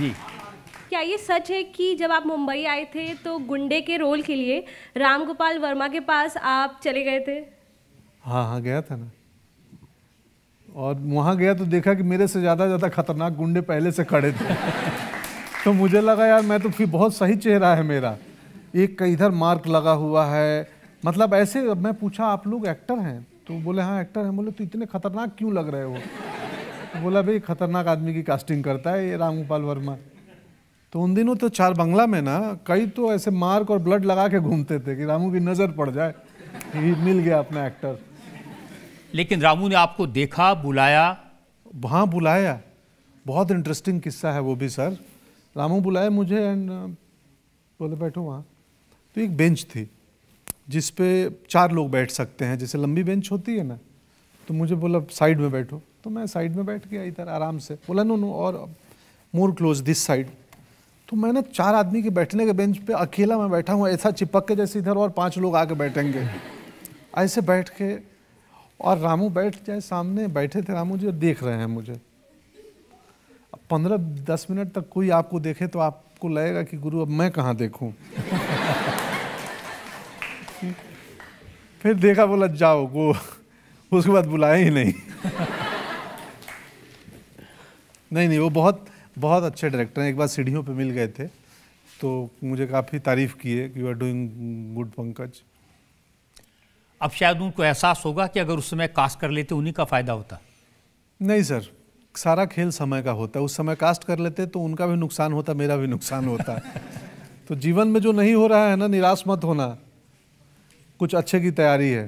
जी क्या ये सच है कि जब आप मुंबई आए थे तो गुंडे के रोल के लिए रामगोपाल वर्मा के पास आप चले गए थे हाँ हाँ गया था ना और वहाँ गया तो देखा कि मेरे से ज़्यादा ज़्यादा खतरनाक गुंडे पहले से खड़े थे तो मुझे लगा यार मैं तो फिर बहुत सही चेहरा है मेरा एक का इधर मार्क लगा हुआ है मतलब ऐसे मैं पूछा आप लोग एक्टर हैं तो बोले हाँ एक्टर हैं बोले तो इतने खतरनाक क्यों लग रहे हो तो बोला भाई खतरनाक आदमी की कास्टिंग करता है ये रामगोपाल वर्मा तो उन दिनों तो चार बंगला में ना कई तो ऐसे मार्क और ब्लड लगा के घूमते थे कि रामू की नज़र पड़ जाए मिल गया अपना एक्टर लेकिन रामू ने आपको देखा बुलाया वहाँ बुलाया बहुत इंटरेस्टिंग किस्सा है वो भी सर रामू बुलाया मुझे एंड uh, बोले बैठो वहाँ तो एक बेंच थी जिस पे चार लोग बैठ सकते हैं जैसे लंबी बेंच होती है ना तो मुझे बोला साइड में बैठो तो मैं साइड में बैठ गया इधर आराम से बोला नो नो और मोर क्लोज दिस साइड तो मैंने चार आदमी के बैठने के बेंच पे अकेला मैं बैठा हूँ ऐसा चिपक के जैसे इधर और पांच लोग आके बैठेंगे ऐसे बैठ के और रामू बैठ जाए सामने बैठे थे रामू जी और देख रहे हैं मुझे पंद्रह दस मिनट तक कोई आपको देखे तो आपको लगेगा कि गुरु अब मैं कहाँ देखूँ फिर देखा बोला जाओ गो उसके बाद बुलाया ही नहीं नहीं नहीं वो बहुत बहुत अच्छे डायरेक्टर हैं एक बार सीढ़ियों पे मिल गए थे तो मुझे काफ़ी तारीफ़ की है कि you are doing good Pankaj अब शायद उनको एहसास होगा कि अगर उस समय कास्ट कर लेते उन्हीं का फ़ायदा होता नहीं सर सारा खेल समय का होता है उस समय कास्ट कर लेते तो उनका भी नुकसान होता मेरा भी नुकसान होता तो जीवन में जो नहीं हो रहा है ना निराश मत होना कुछ अच्छे की तैयारी है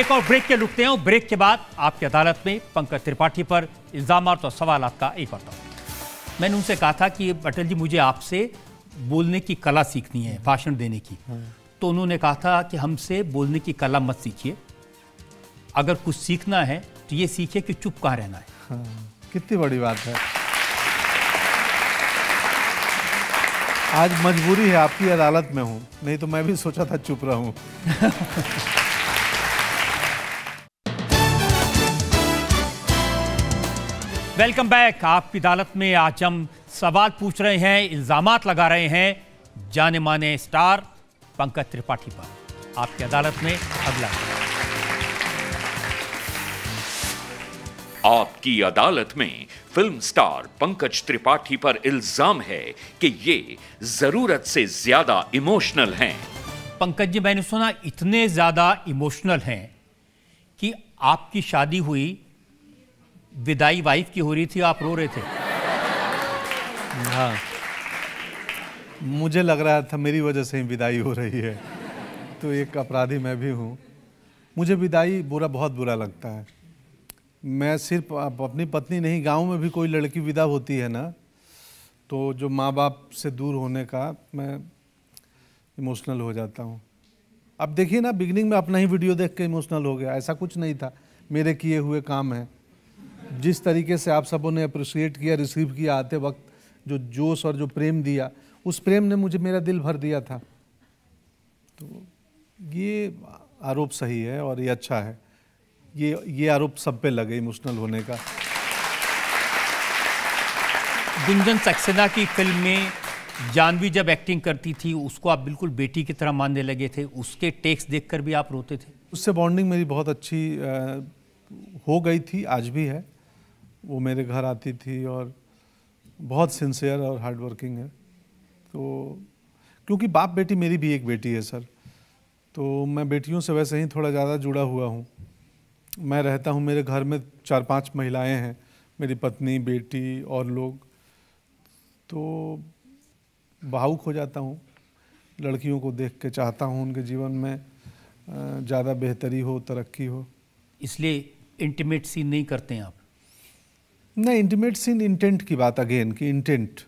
एक और ब्रेक के रुकते हैं ब्रेक के बाद आपकी अदालत में पंकज त्रिपाठी पर इल्ज़ाम और तो सवाल आपका एक और मैंने उनसे कहा था कि अटल जी मुझे आपसे बोलने की कला सीखनी है हम्म। भाषण देने की हम्म। तो उन्होंने कहा था कि हमसे बोलने की कला मत सीखिए अगर कुछ सीखना है तो ये सीखिए कि चुप कहाँ रहना है हाँ। कितनी बड़ी बात है आज मजबूरी है आपकी अदालत में हूँ नहीं तो मैं भी सोचा था चुप रहूँ वेलकम बैक आपकी अदालत में आज हम सवाल पूछ रहे हैं इल्जाम लगा रहे हैं जाने माने स्टार पंकज त्रिपाठी पर आपकी अदालत में अगला आपकी अदालत में फिल्म स्टार पंकज त्रिपाठी पर इल्जाम है कि ये जरूरत से ज्यादा इमोशनल हैं पंकज जी मैंने सुना इतने ज्यादा इमोशनल हैं कि आपकी शादी हुई विदाई वाइफ की हो रही थी आप रो रहे थे हाँ मुझे लग रहा था मेरी वजह से ही विदाई हो रही है तो एक अपराधी मैं भी हूँ मुझे विदाई बुरा बहुत बुरा लगता है मैं सिर्फ अपनी पत्नी नहीं गांव में भी कोई लड़की विदा होती है ना तो जो माँ बाप से दूर होने का मैं इमोशनल हो जाता हूँ अब देखिए ना बिगनिंग में अपना ही वीडियो देख के इमोशनल हो गया ऐसा कुछ नहीं था मेरे किए हुए काम है जिस तरीके से आप सबों ने अप्रिशिएट किया रिसीव किया आते वक्त जो जोश और जो प्रेम दिया उस प्रेम ने मुझे मेरा दिल भर दिया था तो ये आरोप सही है और ये अच्छा है ये ये आरोप सब पे लगे इमोशनल होने का गुंजन सक्सेना की फिल्म में जानवी जब एक्टिंग करती थी उसको आप बिल्कुल बेटी की तरह मानने लगे थे उसके टेक्स देखकर भी आप रोते थे उससे बॉन्डिंग मेरी बहुत अच्छी हो गई थी आज भी है वो मेरे घर आती थी और बहुत सिंसियर और हार्ड वर्किंग है तो क्योंकि बाप बेटी मेरी भी एक बेटी है सर तो मैं बेटियों से वैसे ही थोड़ा ज़्यादा जुड़ा हुआ हूँ मैं रहता हूँ मेरे घर में चार पांच महिलाएं हैं मेरी पत्नी बेटी और लोग तो भावुक हो जाता हूँ लड़कियों को देख के चाहता हूँ उनके जीवन में ज़्यादा बेहतरी हो तरक्की हो इसलिए इंटीमेट सीन नहीं करते हैं आप नहीं इंटीमेट सीन इंटेंट की बात अगेन कि इंटेंट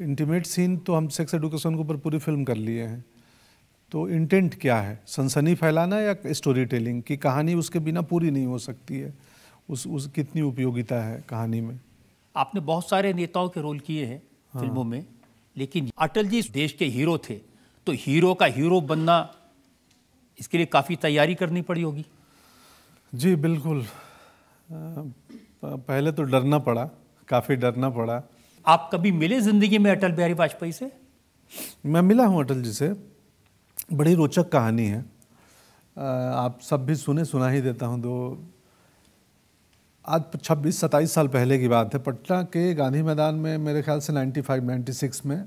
इंटीमेट सीन तो हम सेक्स एडुकेशन के ऊपर पूरी फिल्म कर लिए हैं तो इंटेंट क्या है सनसनी फैलाना या स्टोरी टेलिंग की कहानी उसके बिना पूरी नहीं हो सकती है उस उस कितनी उपयोगिता है कहानी में आपने बहुत सारे नेताओं के रोल किए हैं हाँ। फिल्मों में लेकिन अटल जी देश के हीरो थे तो हीरो का हीरो बनना इसके लिए काफ़ी तैयारी करनी पड़ी होगी जी बिल्कुल पहले तो डरना पड़ा काफ़ी डरना पड़ा आप कभी मिले ज़िंदगी में अटल बिहारी वाजपेयी से मैं मिला हूँ अटल जी से बड़ी रोचक कहानी है आप सब भी सुने सुना ही देता हूँ दो आज छब्बीस सत्ताईस साल पहले की बात है पटना के गांधी मैदान में मेरे ख्याल से 95 96 में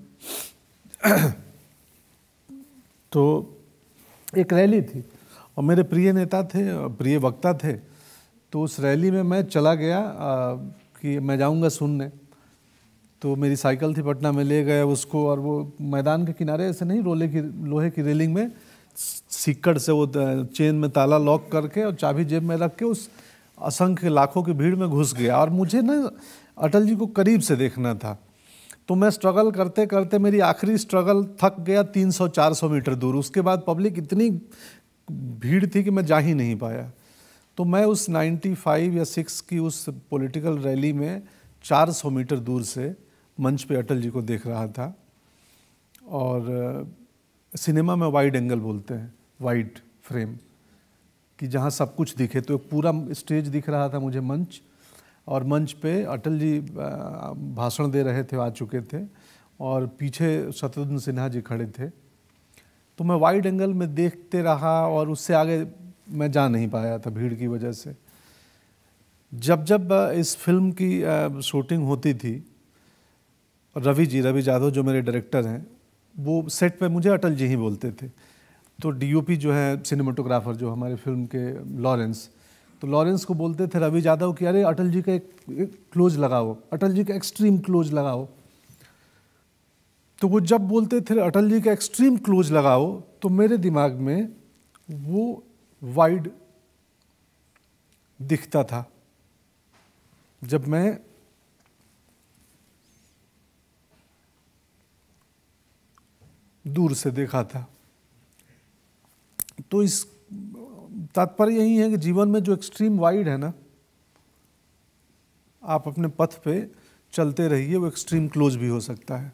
तो एक रैली थी और मेरे प्रिय नेता थे प्रिय वक्ता थे तो उस रैली में मैं चला गया आ, कि मैं जाऊंगा सुनने तो मेरी साइकिल थी पटना में ले गए उसको और वो मैदान के किनारे ऐसे नहीं रोले की लोहे की रेलिंग में सिक्कड़ से वो चेन में ताला लॉक करके और चाबी जेब में रख के उस असंख्य लाखों की भीड़ में घुस गया और मुझे ना अटल जी को करीब से देखना था तो मैं स्ट्रगल करते करते मेरी आखिरी स्ट्रगल थक गया 300-400 मीटर दूर उसके बाद पब्लिक इतनी भीड़ थी कि मैं जा ही नहीं पाया तो मैं उस 95 या 6 की उस पॉलिटिकल रैली में 400 मीटर दूर से मंच पे अटल जी को देख रहा था और सिनेमा में वाइड एंगल बोलते हैं वाइड फ्रेम कि जहाँ सब कुछ दिखे तो एक पूरा स्टेज दिख रहा था मुझे मंच और मंच पे अटल जी भाषण दे रहे थे आ चुके थे और पीछे शत्रुघ्न सिन्हा जी खड़े थे तो मैं वाइड एंगल में देखते रहा और उससे आगे मैं जा नहीं पाया था भीड़ की वजह से जब जब इस फिल्म की शूटिंग होती थी रवि जी रवि जाधव जो मेरे डायरेक्टर हैं वो सेट पे मुझे अटल जी ही बोलते थे तो डीओपी जो है सिनेमाटोग्राफर जो हमारे फिल्म के लॉरेंस तो लॉरेंस को बोलते थे रवि जाधव कि अरे अटल जी का एक, एक क्लोज लगाओ अटल जी का एक्सट्रीम क्लोज लगाओ तो वो जब बोलते थे अटल जी का एक्सट्रीम क्लोज लगाओ तो मेरे दिमाग में वो वाइड दिखता था जब मैं दूर से देखा था तो इस तात्पर्य यही है कि जीवन में जो एक्सट्रीम वाइड है ना आप अपने पथ पे चलते रहिए वो एक्सट्रीम क्लोज भी हो सकता है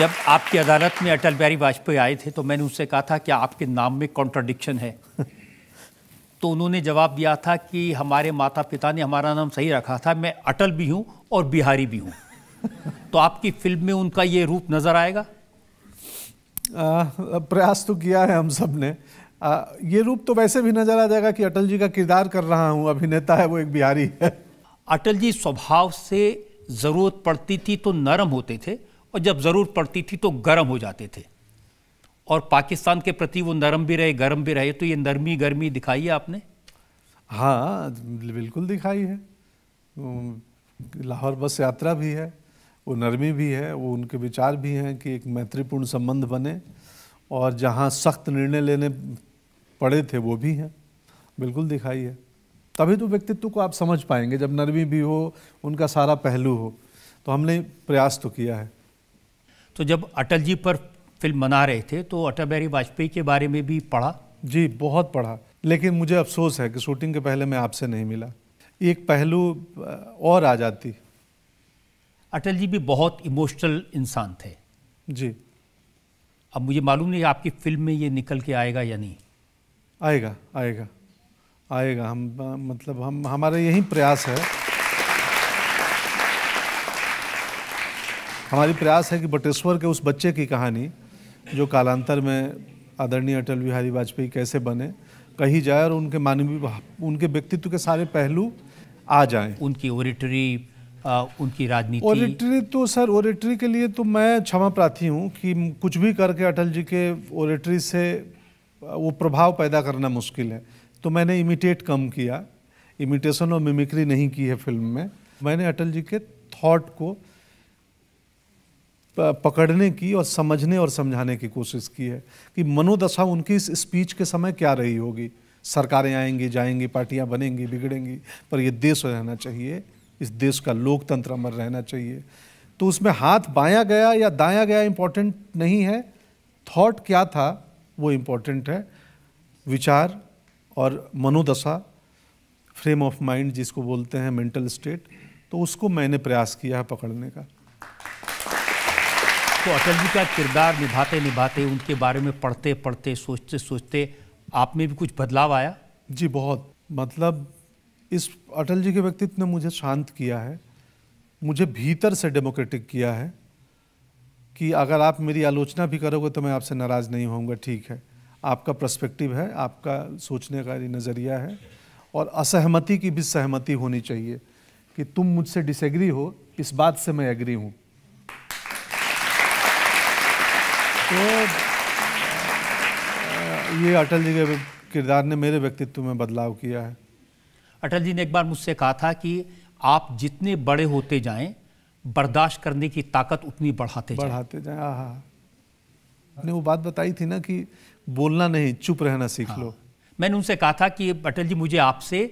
जब आपकी अदालत में अटल बिहारी वाजपेयी आए थे तो मैंने उनसे कहा था कि आपके नाम में कॉन्ट्राडिक्शन है तो उन्होंने जवाब दिया था कि हमारे माता पिता ने हमारा नाम सही रखा था मैं अटल भी हूँ और बिहारी भी हूँ तो आपकी फिल्म में उनका ये रूप नज़र आएगा प्रयास तो किया है हम सब ने आ, ये रूप तो वैसे भी नज़र आ जाएगा कि अटल जी का किरदार कर रहा हूँ अभिनेता है वो एक बिहारी है अटल जी स्वभाव से ज़रूरत पड़ती थी तो नरम होते थे और जब ज़रूर पड़ती थी तो गर्म हो जाते थे और पाकिस्तान के प्रति वो नरम भी रहे गर्म भी रहे तो ये नरमी गर्मी दिखाई है आपने हाँ बिल्कुल दिखाई है लाहौर बस यात्रा भी है वो नरमी भी है वो उनके विचार भी हैं कि एक मैत्रीपूर्ण संबंध बने और जहाँ सख्त निर्णय लेने पड़े थे वो भी हैं बिल्कुल दिखाई है तभी तो व्यक्तित्व को आप समझ पाएंगे जब नरमी भी हो उनका सारा पहलू हो तो हमने प्रयास तो किया है तो जब अटल जी पर फिल्म बना रहे थे तो अटल बिहारी वाजपेयी के बारे में भी पढ़ा जी बहुत पढ़ा लेकिन मुझे अफसोस है कि शूटिंग के पहले मैं आपसे नहीं मिला एक पहलू और आ जाती अटल जी भी बहुत इमोशनल इंसान थे जी अब मुझे मालूम नहीं आपकी फिल्म में ये निकल के आएगा या नहीं आएगा आएगा आएगा हम मतलब हम हमारा यही प्रयास है हमारी प्रयास है कि बटेश्वर के उस बच्चे की कहानी जो कालांतर में आदरणीय अटल बिहारी वाजपेयी कैसे बने कही जाए और उनके मानवीय उनके व्यक्तित्व के सारे पहलू आ जाएं उनकी ओरिटरी उनकी राजनीति ओरिटरी तो सर ओरिटरी के लिए तो मैं क्षमा प्रार्थी हूँ कि कुछ भी करके अटल जी के ओरिटरी से वो प्रभाव पैदा करना मुश्किल है तो मैंने इमिटेट कम किया इमिटेशन और मिमिक्री नहीं की है फिल्म में मैंने अटल जी के थॉट को पकड़ने की और समझने और समझाने की कोशिश की है कि मनोदशा उनकी इस स्पीच के समय क्या रही होगी सरकारें आएंगी जाएंगी पार्टियां बनेंगी बिगड़ेंगी पर यह देश रहना चाहिए इस देश का लोकतंत्र अमर रहना चाहिए तो उसमें हाथ बाया गया या दाया गया इम्पॉर्टेंट नहीं है थॉट क्या था वो इम्पोर्टेंट है विचार और मनोदशा फ्रेम ऑफ माइंड जिसको बोलते हैं मेंटल स्टेट तो उसको मैंने प्रयास किया है पकड़ने का तो अटल जी का किरदार निभाते निभाते उनके बारे में पढ़ते पढ़ते सोचते सोचते आप में भी कुछ बदलाव आया जी बहुत मतलब इस अटल जी के व्यक्तित्व ने मुझे शांत किया है मुझे भीतर से डेमोक्रेटिक किया है कि अगर आप मेरी आलोचना भी करोगे तो मैं आपसे नाराज़ नहीं होऊंगा ठीक है आपका प्रस्पेक्टिव है आपका सोचने का नज़रिया है और असहमति की भी सहमति होनी चाहिए कि तुम मुझसे डिसएग्री हो इस बात से मैं एग्री हूँ तो ये अटल जी के किरदार ने मेरे व्यक्तित्व में बदलाव किया है अटल जी ने एक बार मुझसे कहा था कि आप जितने बड़े होते जाएं बर्दाश्त करने की ताकत उतनी बढ़ाते बढ़ाते जाएं हाँ आपने वो बात बताई थी ना कि बोलना नहीं चुप रहना सीख हाँ। लो मैंने उनसे कहा था कि अटल जी मुझे आपसे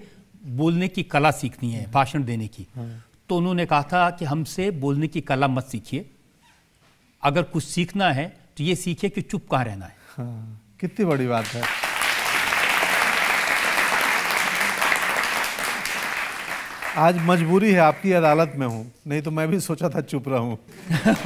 बोलने की कला सीखनी है हाँ। भाषण देने की हाँ। तो उन्होंने कहा था कि हमसे बोलने की कला मत सीखिए अगर कुछ सीखना है तो ये सीखे कि चुप कहाँ रहना है हाँ, कितनी बड़ी बात है आज मजबूरी है आपकी अदालत में हूँ नहीं तो मैं भी सोचा था चुप रहा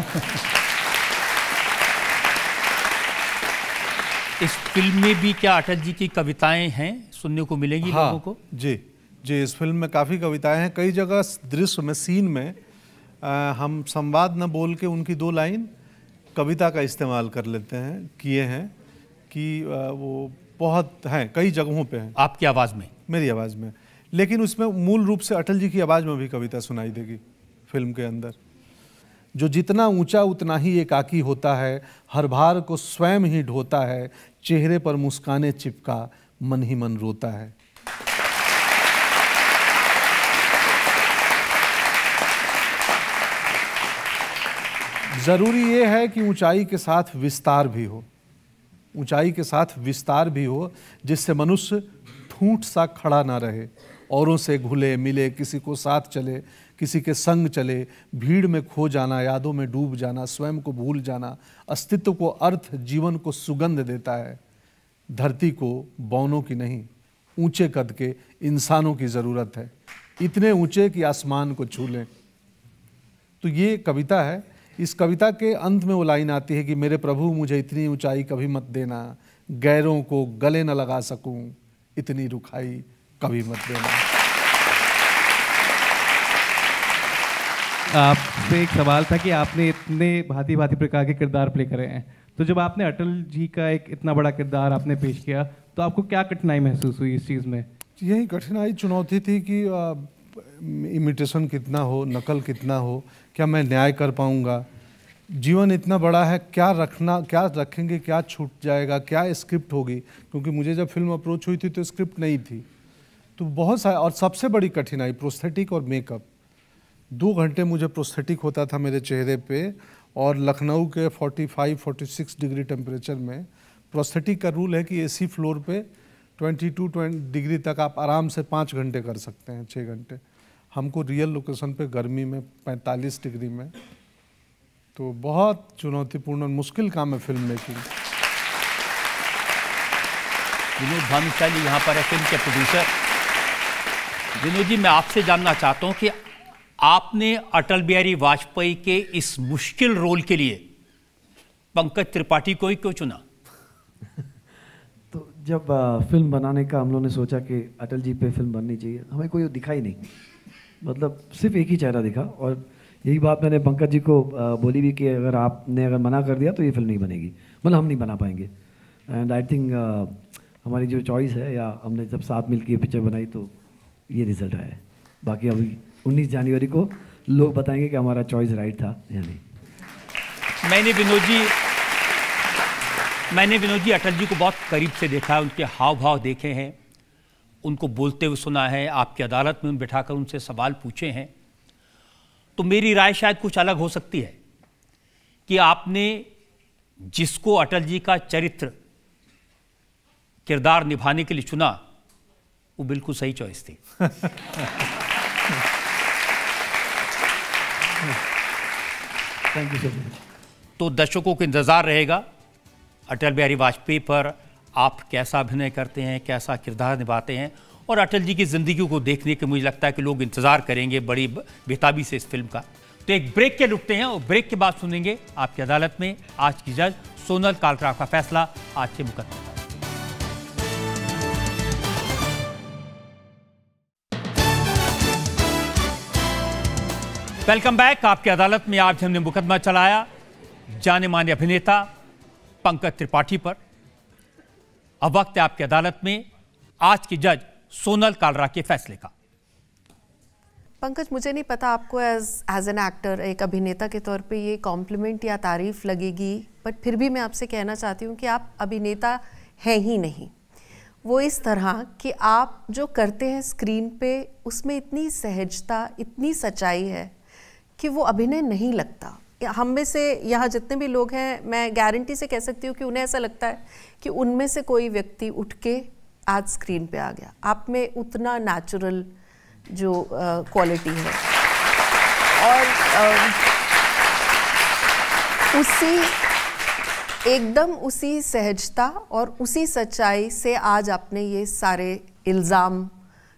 इस फिल्म में भी क्या अटल जी की कविताएं हैं सुनने को मिलेंगी हाँ, लोगों को जी जी इस फिल्म में काफ़ी कविताएं हैं कई जगह दृश्य में सीन में आ, हम संवाद न बोल के उनकी दो लाइन कविता का इस्तेमाल कर लेते हैं किए हैं कि वो बहुत हैं कई जगहों पे हैं आपकी आवाज़ में मेरी आवाज़ में लेकिन उसमें मूल रूप से अटल जी की आवाज़ में भी कविता सुनाई देगी फिल्म के अंदर जो जितना ऊंचा उतना ही एकाकी होता है हर भार को स्वयं ही ढोता है चेहरे पर मुस्काने चिपका मन ही मन रोता है ज़रूरी ये है कि ऊंचाई के साथ विस्तार भी हो ऊंचाई के साथ विस्तार भी हो जिससे मनुष्य ठूंठ सा खड़ा ना रहे औरों से घुले मिले किसी को साथ चले किसी के संग चले भीड़ में खो जाना यादों में डूब जाना स्वयं को भूल जाना अस्तित्व को अर्थ जीवन को सुगंध देता है धरती को बौनों की नहीं ऊंचे कद के इंसानों की ज़रूरत है इतने ऊंचे कि आसमान को छू लें तो ये कविता है इस कविता के अंत में वो लाइन आती है कि मेरे प्रभु मुझे इतनी ऊंचाई कभी मत देना गैरों को गले न लगा सकूं इतनी रुखाई कभी मत देना आप पे एक सवाल था कि आपने इतने भांति भांति प्रकार के किरदार प्ले करे हैं तो जब आपने अटल जी का एक इतना बड़ा किरदार आपने पेश किया तो आपको क्या कठिनाई महसूस हुई इस चीज़ में यही कठिनाई चुनौती थी कि आ, इमिटेशन कितना हो नकल कितना हो क्या मैं न्याय कर पाऊँगा जीवन इतना बड़ा है क्या रखना क्या रखेंगे क्या छूट जाएगा क्या स्क्रिप्ट होगी क्योंकि मुझे जब फिल्म अप्रोच हुई थी तो स्क्रिप्ट नहीं थी तो बहुत सारे और सबसे बड़ी कठिनाई प्रोस्थेटिक और मेकअप दो घंटे मुझे प्रोस्थेटिक होता था मेरे चेहरे पे और लखनऊ के 45 46 डिग्री टेम्परेचर में प्रोस्थेटिक का रूल है कि एसी फ्लोर पे ट्वेंटी टू ट्वेंटी डिग्री तक आप आराम से पाँच घंटे कर सकते हैं छः घंटे हमको रियल लोकेशन पे गर्मी में पैंतालीस डिग्री में तो बहुत चुनौतीपूर्ण और मुश्किल काम है फिल्म मेकिंग विनोद भानुशाली यहाँ पर है फिल्म के प्रोड्यूसर विनोद जी मैं आपसे जानना चाहता हूँ कि आपने अटल बिहारी वाजपेयी के इस मुश्किल रोल के लिए पंकज त्रिपाठी को ही क्यों चुना जब फिल्म बनाने का हम लोगों ने सोचा कि अटल जी पे फिल्म बननी चाहिए हमें कोई दिखा ही नहीं मतलब सिर्फ एक ही चेहरा दिखा और यही बात मैंने पंकज जी को बोली भी कि अगर आपने अगर मना कर दिया तो ये फिल्म नहीं बनेगी मतलब हम नहीं बना पाएंगे एंड आई थिंक हमारी जो चॉइस है या हमने जब साथ मिल के पिक्चर बनाई तो ये रिजल्ट आया है बाकी अभी उन्नीस जनवरी को लोग बताएंगे कि हमारा चॉइस राइट था या नहीं मैंने विनोद जी मैंने विनोद जी अटल जी को बहुत करीब से देखा है उनके हाव भाव देखे हैं उनको बोलते हुए सुना है आपकी अदालत में उन बैठाकर उनसे सवाल पूछे हैं तो मेरी राय शायद कुछ अलग हो सकती है कि आपने जिसको अटल जी का चरित्र किरदार निभाने के लिए चुना वो बिल्कुल सही चॉइस थी थैंक यू सो मच तो दर्शकों को इंतज़ार रहेगा अटल बिहारी वाजपेयी पर आप कैसा अभिनय करते हैं कैसा किरदार निभाते हैं और अटल जी की ज़िंदगी को देखने के मुझे लगता है कि लोग इंतज़ार करेंगे बड़ी बेताबी से इस फिल्म का तो एक ब्रेक के लुटते हैं और ब्रेक के बाद सुनेंगे आपकी अदालत में आज की जज सोनल कालरा का फैसला आज के मुकदमे वेलकम बैक आपकी अदालत में आज हमने मुकदमा चलाया जाने माने अभिनेता पंकज त्रिपाठी पर अब वक्त है आपकी अदालत में आज की जज सोनल कालरा के फैसले का पंकज मुझे नहीं पता आपको एज एज एन एक्टर एक अभिनेता के तौर पे ये कॉम्प्लीमेंट या तारीफ लगेगी बट फिर भी मैं आपसे कहना चाहती हूँ कि आप अभिनेता हैं ही नहीं वो इस तरह कि आप जो करते हैं स्क्रीन पे उसमें इतनी सहजता इतनी सच्चाई है कि वो अभिनय नहीं लगता हम में से यहाँ जितने भी लोग हैं मैं गारंटी से कह सकती हूँ कि उन्हें ऐसा लगता है कि उनमें से कोई व्यक्ति उठ के आज स्क्रीन पे आ गया आप में उतना नेचुरल जो क्वालिटी है और आ, उसी एकदम उसी सहजता और उसी सच्चाई से आज आपने ये सारे इल्ज़ाम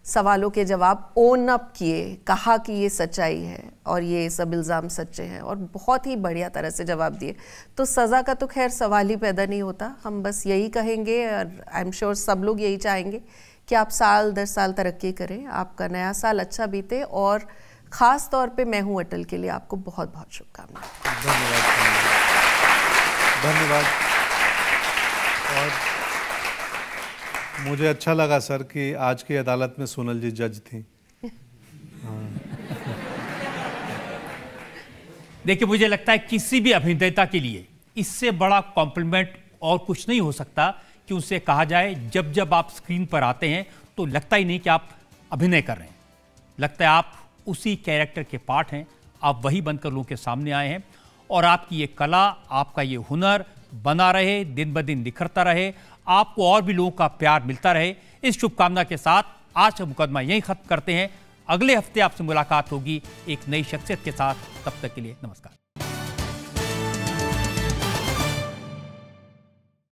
सवालों के जवाब ओन अप किए कहा कि ये सच्चाई है और ये सब इल्ज़ाम सच्चे हैं और बहुत ही बढ़िया तरह से जवाब दिए तो सज़ा का तो खैर सवाल ही पैदा नहीं होता हम बस यही कहेंगे और आई एम श्योर सब लोग यही चाहेंगे कि आप साल दर साल तरक्की करें आपका नया साल अच्छा बीते और ख़ास तौर पे मैं हूँ अटल के लिए आपको बहुत बहुत शुभकामनाएं धन्यवाद धन्यवाद और मुझे अच्छा लगा सर कि आज की अदालत में सोनल जी जज थी हाँ। देखिए मुझे लगता है किसी भी अभिनेता के लिए इससे बड़ा कॉम्प्लीमेंट और कुछ नहीं हो सकता कि उसे कहा जाए जब जब आप स्क्रीन पर आते हैं तो लगता ही नहीं कि आप अभिनय कर रहे हैं लगता है आप उसी कैरेक्टर के पार्ट हैं आप वही बनकर लोगों के सामने आए हैं और आपकी ये कला आपका ये हुनर बना रहे दिन ब दिन निखरता रहे आपको और भी लोगों का प्यार मिलता रहे इस शुभकामना के साथ आज का मुकदमा यहीं खत्म करते हैं अगले हफ्ते आपसे मुलाकात होगी एक नई शख्सियत के साथ तब तक के लिए नमस्कार